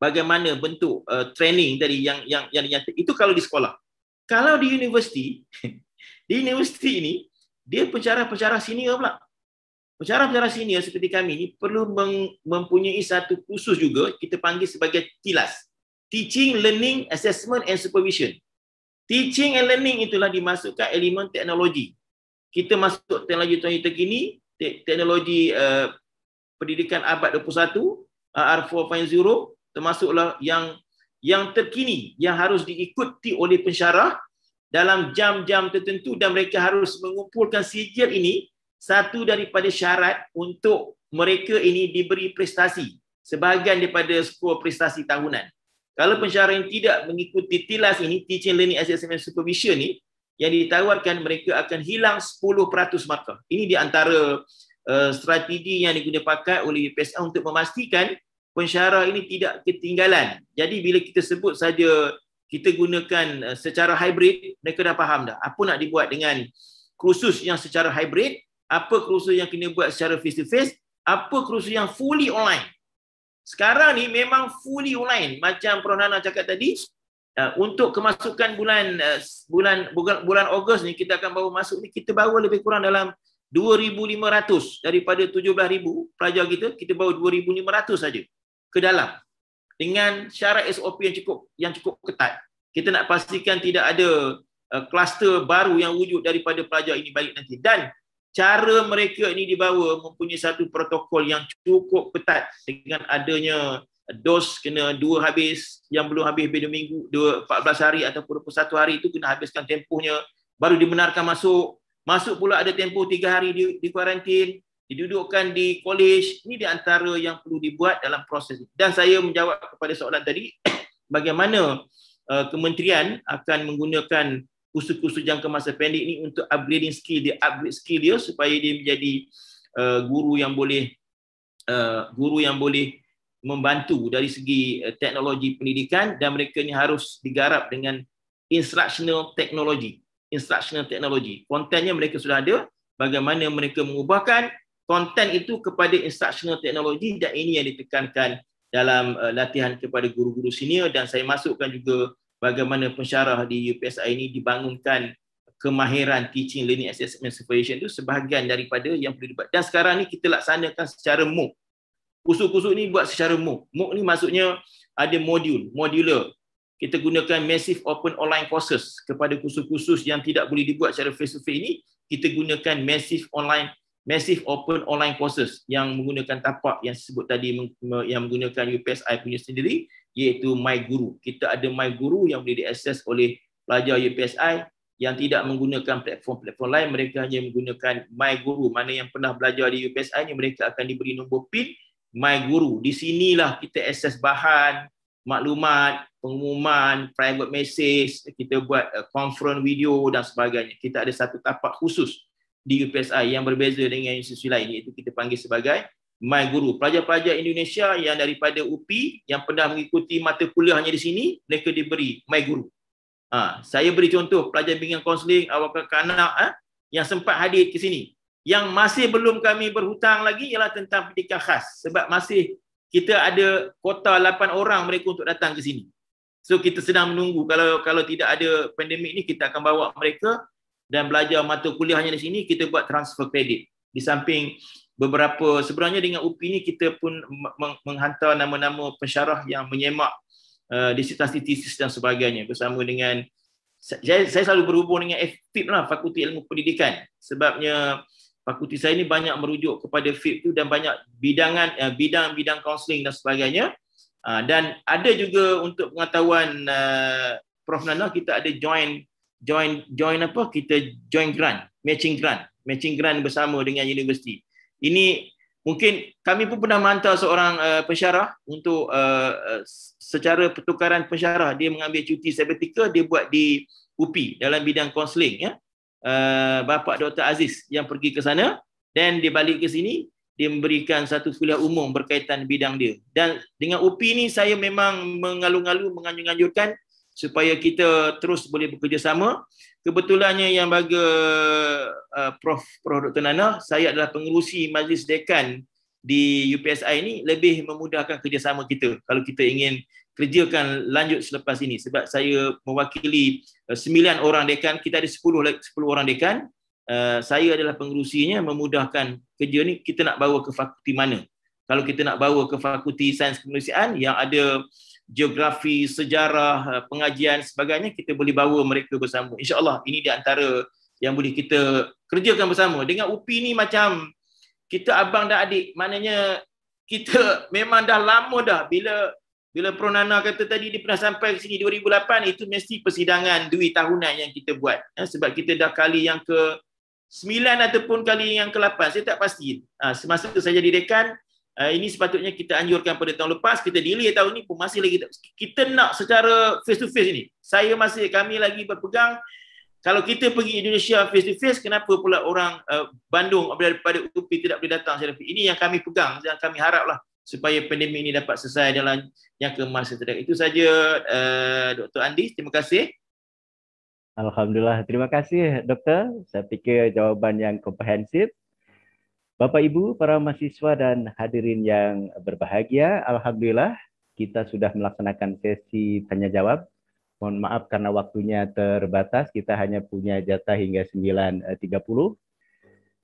bagaimana bentuk training tadi yang yang yang nyata itu kalau di sekolah kalau di universiti di universiti ini dia pencara-pencara senior pula Pencara-pencara senior seperti kami ini perlu mempunyai satu khusus juga kita panggil sebagai TILAS. Teaching, Learning, Assessment and Supervision. Teaching and Learning itulah dimasukkan elemen teknologi. Kita masuk teknologi tahun teknologi terkini, teknologi uh, pendidikan abad 21, eh, R4.0 termasuklah yang yang terkini yang harus diikuti oleh pensyarah dalam jam-jam tertentu dan mereka harus mengumpulkan sijil ini satu daripada syarat untuk mereka ini diberi prestasi sebahagian daripada skor prestasi tahunan. Kalau pensyarah yang tidak mengikuti TILAS ini, Teaching Learning Assessment Supervision ini, yang ditawarkan mereka akan hilang 10% markah. Ini di antara uh, strategi yang digunakan oleh UPSL untuk memastikan pensyarah ini tidak ketinggalan. Jadi bila kita sebut saja kita gunakan uh, secara hybrid, mereka dah faham dah apa nak dibuat dengan kursus yang secara hybrid apa kerusi yang kena buat secara face to face, apa kerusi yang fully online. Sekarang ni memang fully online macam Prof Nana cakap tadi uh, untuk kemasukan uh, bulan bulan bulan Ogos ni kita akan bawa masuk ni kita bawa lebih kurang dalam 2500 daripada 17000 pelajar kita kita bawa 2500 saja ke dalam dengan syarat SOP yang cukup yang cukup ketat kita nak pastikan tidak ada uh, kluster baru yang wujud daripada pelajar ini balik nanti dan cara mereka ini dibawa mempunyai satu protokol yang cukup ketat dengan adanya dos kena dua habis yang belum habis beda minggu dua 14 hari ataupun 21 hari itu kena habiskan tempohnya baru dibenarkan masuk masuk pula ada tempoh tiga hari di, di kuarantin didudukkan di kolej ini di antara yang perlu dibuat dalam proses ini. dan saya menjawab kepada soalan tadi bagaimana uh, kementerian akan menggunakan kursus-kursus jangka masa pendek ni untuk upgrading skill dia, upgrade skill dia supaya dia menjadi uh, guru yang boleh uh, guru yang boleh membantu dari segi uh, teknologi pendidikan dan mereka ni harus digarap dengan instructional technology. Instructional technology. Kontennya mereka sudah ada, bagaimana mereka mengubahkan konten itu kepada instructional technology dan ini yang ditekankan dalam uh, latihan kepada guru-guru senior dan saya masukkan juga bagaimana pensyarah di UPSI ini dibangunkan kemahiran teaching learning assessment supervision itu sebahagian daripada yang perlu dibuat. Dan sekarang ni kita laksanakan secara MOOC. Kusuk-kusuk ni buat secara MOOC. MOOC ni maksudnya ada modul, modular. Kita gunakan massive open online courses kepada kusuk kursus yang tidak boleh dibuat secara face-to-face ini, kita gunakan massive online massive open online courses yang menggunakan tapak yang sebut tadi yang menggunakan UPSI punya sendiri iaitu My Guru. Kita ada My Guru yang boleh diakses oleh pelajar UPSI yang tidak menggunakan platform-platform lain, mereka hanya menggunakan My Guru. Mana yang pernah belajar di UPSI ni mereka akan diberi nombor PIN My Guru. Di sinilah kita akses bahan, maklumat, pengumuman, private message, kita buat uh, conference video dan sebagainya. Kita ada satu tapak khusus di UPSI yang berbeza dengan institusi lain iaitu kita panggil sebagai my guru pelajar-pelajar Indonesia yang daripada UPI yang pernah mengikuti mata kuliahnya di sini mereka diberi my guru ha, saya beri contoh pelajar bimbingan konseling awak kanak ha, yang sempat hadir ke sini yang masih belum kami berhutang lagi ialah tentang pendidikan khas sebab masih kita ada kota 8 orang mereka untuk datang ke sini so kita sedang menunggu kalau kalau tidak ada pandemik ni kita akan bawa mereka dan belajar mata kuliahnya di sini kita buat transfer kredit di samping beberapa sebenarnya dengan UPI ni kita pun menghantar nama-nama pensyarah yang menyemak uh, disertasi tesis dan sebagainya bersama dengan saya, saya selalu berhubung dengan FIP lah Fakulti Ilmu Pendidikan sebabnya fakulti saya ni banyak merujuk kepada FIP tu dan banyak bidangan uh, bidang-bidang kaunseling dan sebagainya uh, dan ada juga untuk pengetahuan uh, Prof Nana kita ada join join join apa kita join grant matching grant matching grant bersama dengan universiti ini mungkin kami pun pernah menghantar seorang uh, pensyarah untuk uh, secara pertukaran pensyarah dia mengambil cuti sabbatical dia buat di UPI dalam bidang konseling, ya. Uh, eh, bapa Dr Aziz yang pergi ke sana dan dia balik ke sini dia memberikan satu kuliah umum berkaitan bidang dia dan dengan UPI ni saya memang mengalu-alu menganjur-anjurkan supaya kita terus boleh bekerjasama Kebetulannya yang bagi uh, Prof. Prof. Dr. Nana, saya adalah pengurusi majlis dekan di UPSI ini lebih memudahkan kerjasama kita kalau kita ingin kerjakan lanjut selepas ini sebab saya mewakili uh, sembilan uh, orang dekan, kita ada sepuluh 10, 10 orang dekan uh, saya adalah pengurusinya memudahkan kerja ini kita nak bawa ke fakulti mana kalau kita nak bawa ke fakulti sains kemanusiaan yang ada geografi, sejarah, eh, pengajian sebagainya kita boleh bawa mereka bersama. Insya-Allah ini di antara yang boleh kita kerjakan bersama. Dengan UPI ni macam kita abang dan adik, maknanya kita memang dah lama dah bila bila Pro Nana kata tadi dia pernah sampai ke sini 2008 itu mesti persidangan dui tahunan yang kita buat ya, sebab kita dah kali yang ke 9 ataupun kali yang ke-8 saya tak pasti ha, semasa saya jadi dekan Eh, ini sepatutnya kita anjurkan pada tahun lepas kita delay tahun ini pun masih lagi kita nak secara face to face ini saya masih kami lagi berpegang kalau kita pergi Indonesia face to face kenapa pula orang uh, Bandung daripada UPI tidak boleh datang saya ini yang kami pegang yang kami haraplah supaya pandemik ini dapat selesai dalam yang kemasa terdekat itu saja uh, eh, Dr Andi terima kasih Alhamdulillah terima kasih doktor saya fikir jawapan yang komprehensif Bapak Ibu, para mahasiswa dan hadirin yang berbahagia, alhamdulillah kita sudah melaksanakan sesi tanya jawab. Mohon maaf karena waktunya terbatas, kita hanya punya jatah hingga 9.30.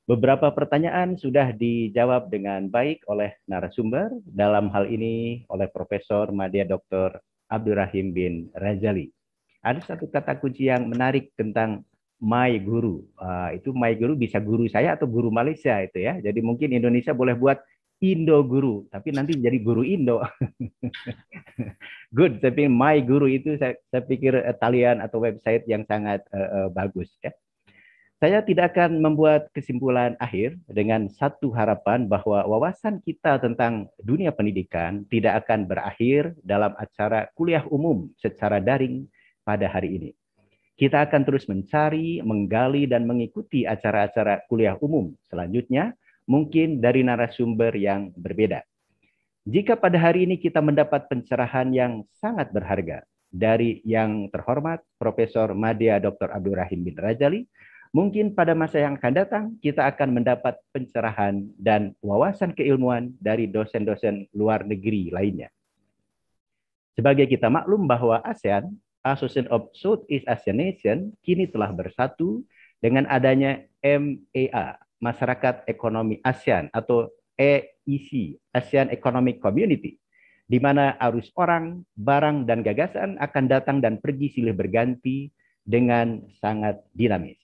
Beberapa pertanyaan sudah dijawab dengan baik oleh narasumber, dalam hal ini oleh Profesor Madya Dr. Abdurrahim bin Rajali. Ada satu kata kunci yang menarik tentang my guru. Uh, itu my guru bisa guru saya atau guru Malaysia itu ya. Jadi mungkin Indonesia boleh buat Indo guru, tapi nanti jadi guru Indo. Good, tapi my guru itu saya, saya pikir eh, talian atau website yang sangat uh, uh, bagus ya. Saya tidak akan membuat kesimpulan akhir dengan satu harapan bahwa wawasan kita tentang dunia pendidikan tidak akan berakhir dalam acara kuliah umum secara daring pada hari ini kita akan terus mencari, menggali, dan mengikuti acara-acara kuliah umum selanjutnya, mungkin dari narasumber yang berbeda. Jika pada hari ini kita mendapat pencerahan yang sangat berharga dari yang terhormat Profesor Madya Dr. Abdul Rahim bin Rajali, mungkin pada masa yang akan datang kita akan mendapat pencerahan dan wawasan keilmuan dari dosen-dosen luar negeri lainnya. Sebagai kita maklum bahwa ASEAN Association of Southeast Asian Nation kini telah bersatu dengan adanya MAA, Masyarakat Ekonomi ASEAN atau EEC, ASEAN Economic Community, di mana arus orang, barang, dan gagasan akan datang dan pergi silih berganti dengan sangat dinamis.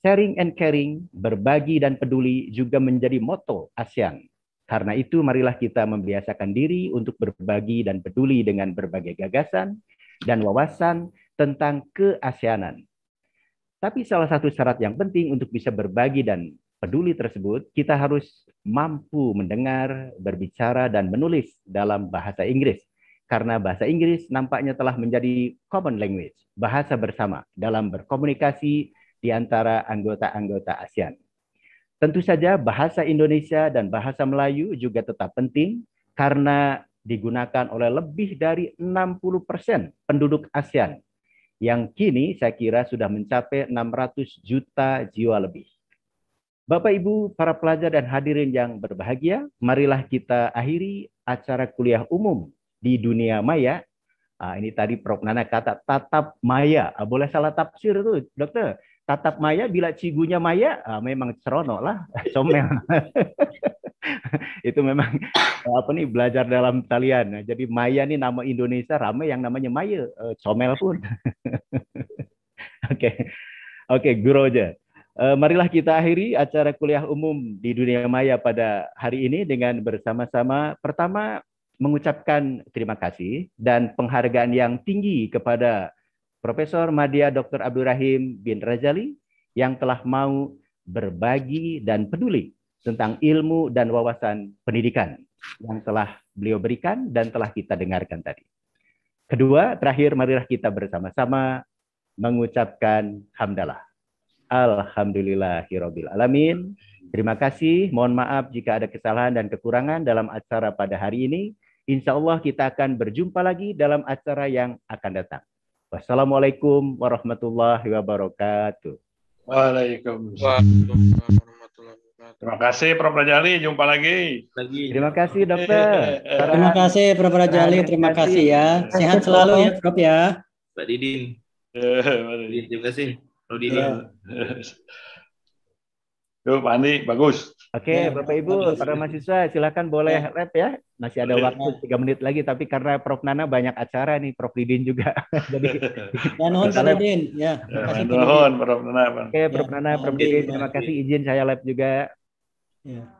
Sharing and caring, berbagi dan peduli juga menjadi moto ASEAN. Karena itu marilah kita membiasakan diri untuk berbagi dan peduli dengan berbagai gagasan, dan wawasan tentang keaseanan. Tapi salah satu syarat yang penting untuk bisa berbagi dan peduli tersebut, kita harus mampu mendengar, berbicara, dan menulis dalam bahasa Inggris. Karena bahasa Inggris nampaknya telah menjadi common language, bahasa bersama dalam berkomunikasi di antara anggota-anggota ASEAN. Tentu saja bahasa Indonesia dan bahasa Melayu juga tetap penting karena digunakan oleh lebih dari 60% persen penduduk ASEAN yang kini saya kira sudah mencapai 600 juta jiwa lebih. Bapak Ibu, para pelajar dan hadirin yang berbahagia, marilah kita akhiri acara kuliah umum di dunia maya. Ah, ini tadi Prof Nana kata tatap maya. Ah, boleh salah tafsir itu, dokter. Tatap maya bila cigunya maya, ah, memang ceronok lah, comel. itu memang eh, apa nih belajar dalam talian. Nah, jadi Maya nih nama Indonesia ramai yang namanya Maya, eh, comel pun. Oke, oke, Guru aja eh, marilah kita akhiri acara kuliah umum di dunia maya pada hari ini dengan bersama-sama pertama mengucapkan terima kasih dan penghargaan yang tinggi kepada Profesor Madia Dr. Abdul Rahim bin Rajali yang telah mau berbagi dan peduli tentang ilmu dan wawasan pendidikan yang telah beliau berikan dan telah kita dengarkan tadi. Kedua, terakhir marilah kita bersama-sama mengucapkan hamdalah. Alhamdulillahirabbil alamin. Terima kasih. Mohon maaf jika ada kesalahan dan kekurangan dalam acara pada hari ini. Insya Allah kita akan berjumpa lagi dalam acara yang akan datang. Wassalamualaikum warahmatullahi wabarakatuh. Waalaikumsalam. Terima kasih Prof. Rajali, jumpa lagi. Terima kasih dokter. Eh, eh, eh. Terima kasih Prof. Rajali, terima kasih ya. Sehat selalu ya Prof ya. Pak Didin. Didin, terima kasih. Pak Didin. Yuk, Pak Andi, bagus. Oke, okay, iya, Bapak Ibu, para mahasiswa silakan boleh ya. rap ya. Masih ada boleh, waktu tiga menit lagi, tapi karena Prof Nana banyak acara nih, Prof Didin juga. Jadi, mohon Pak Didin. Ya, mohon Prof Nana. Oke, Prof Nana, Prof Didin, terima kasih izin saya lab juga. Ya.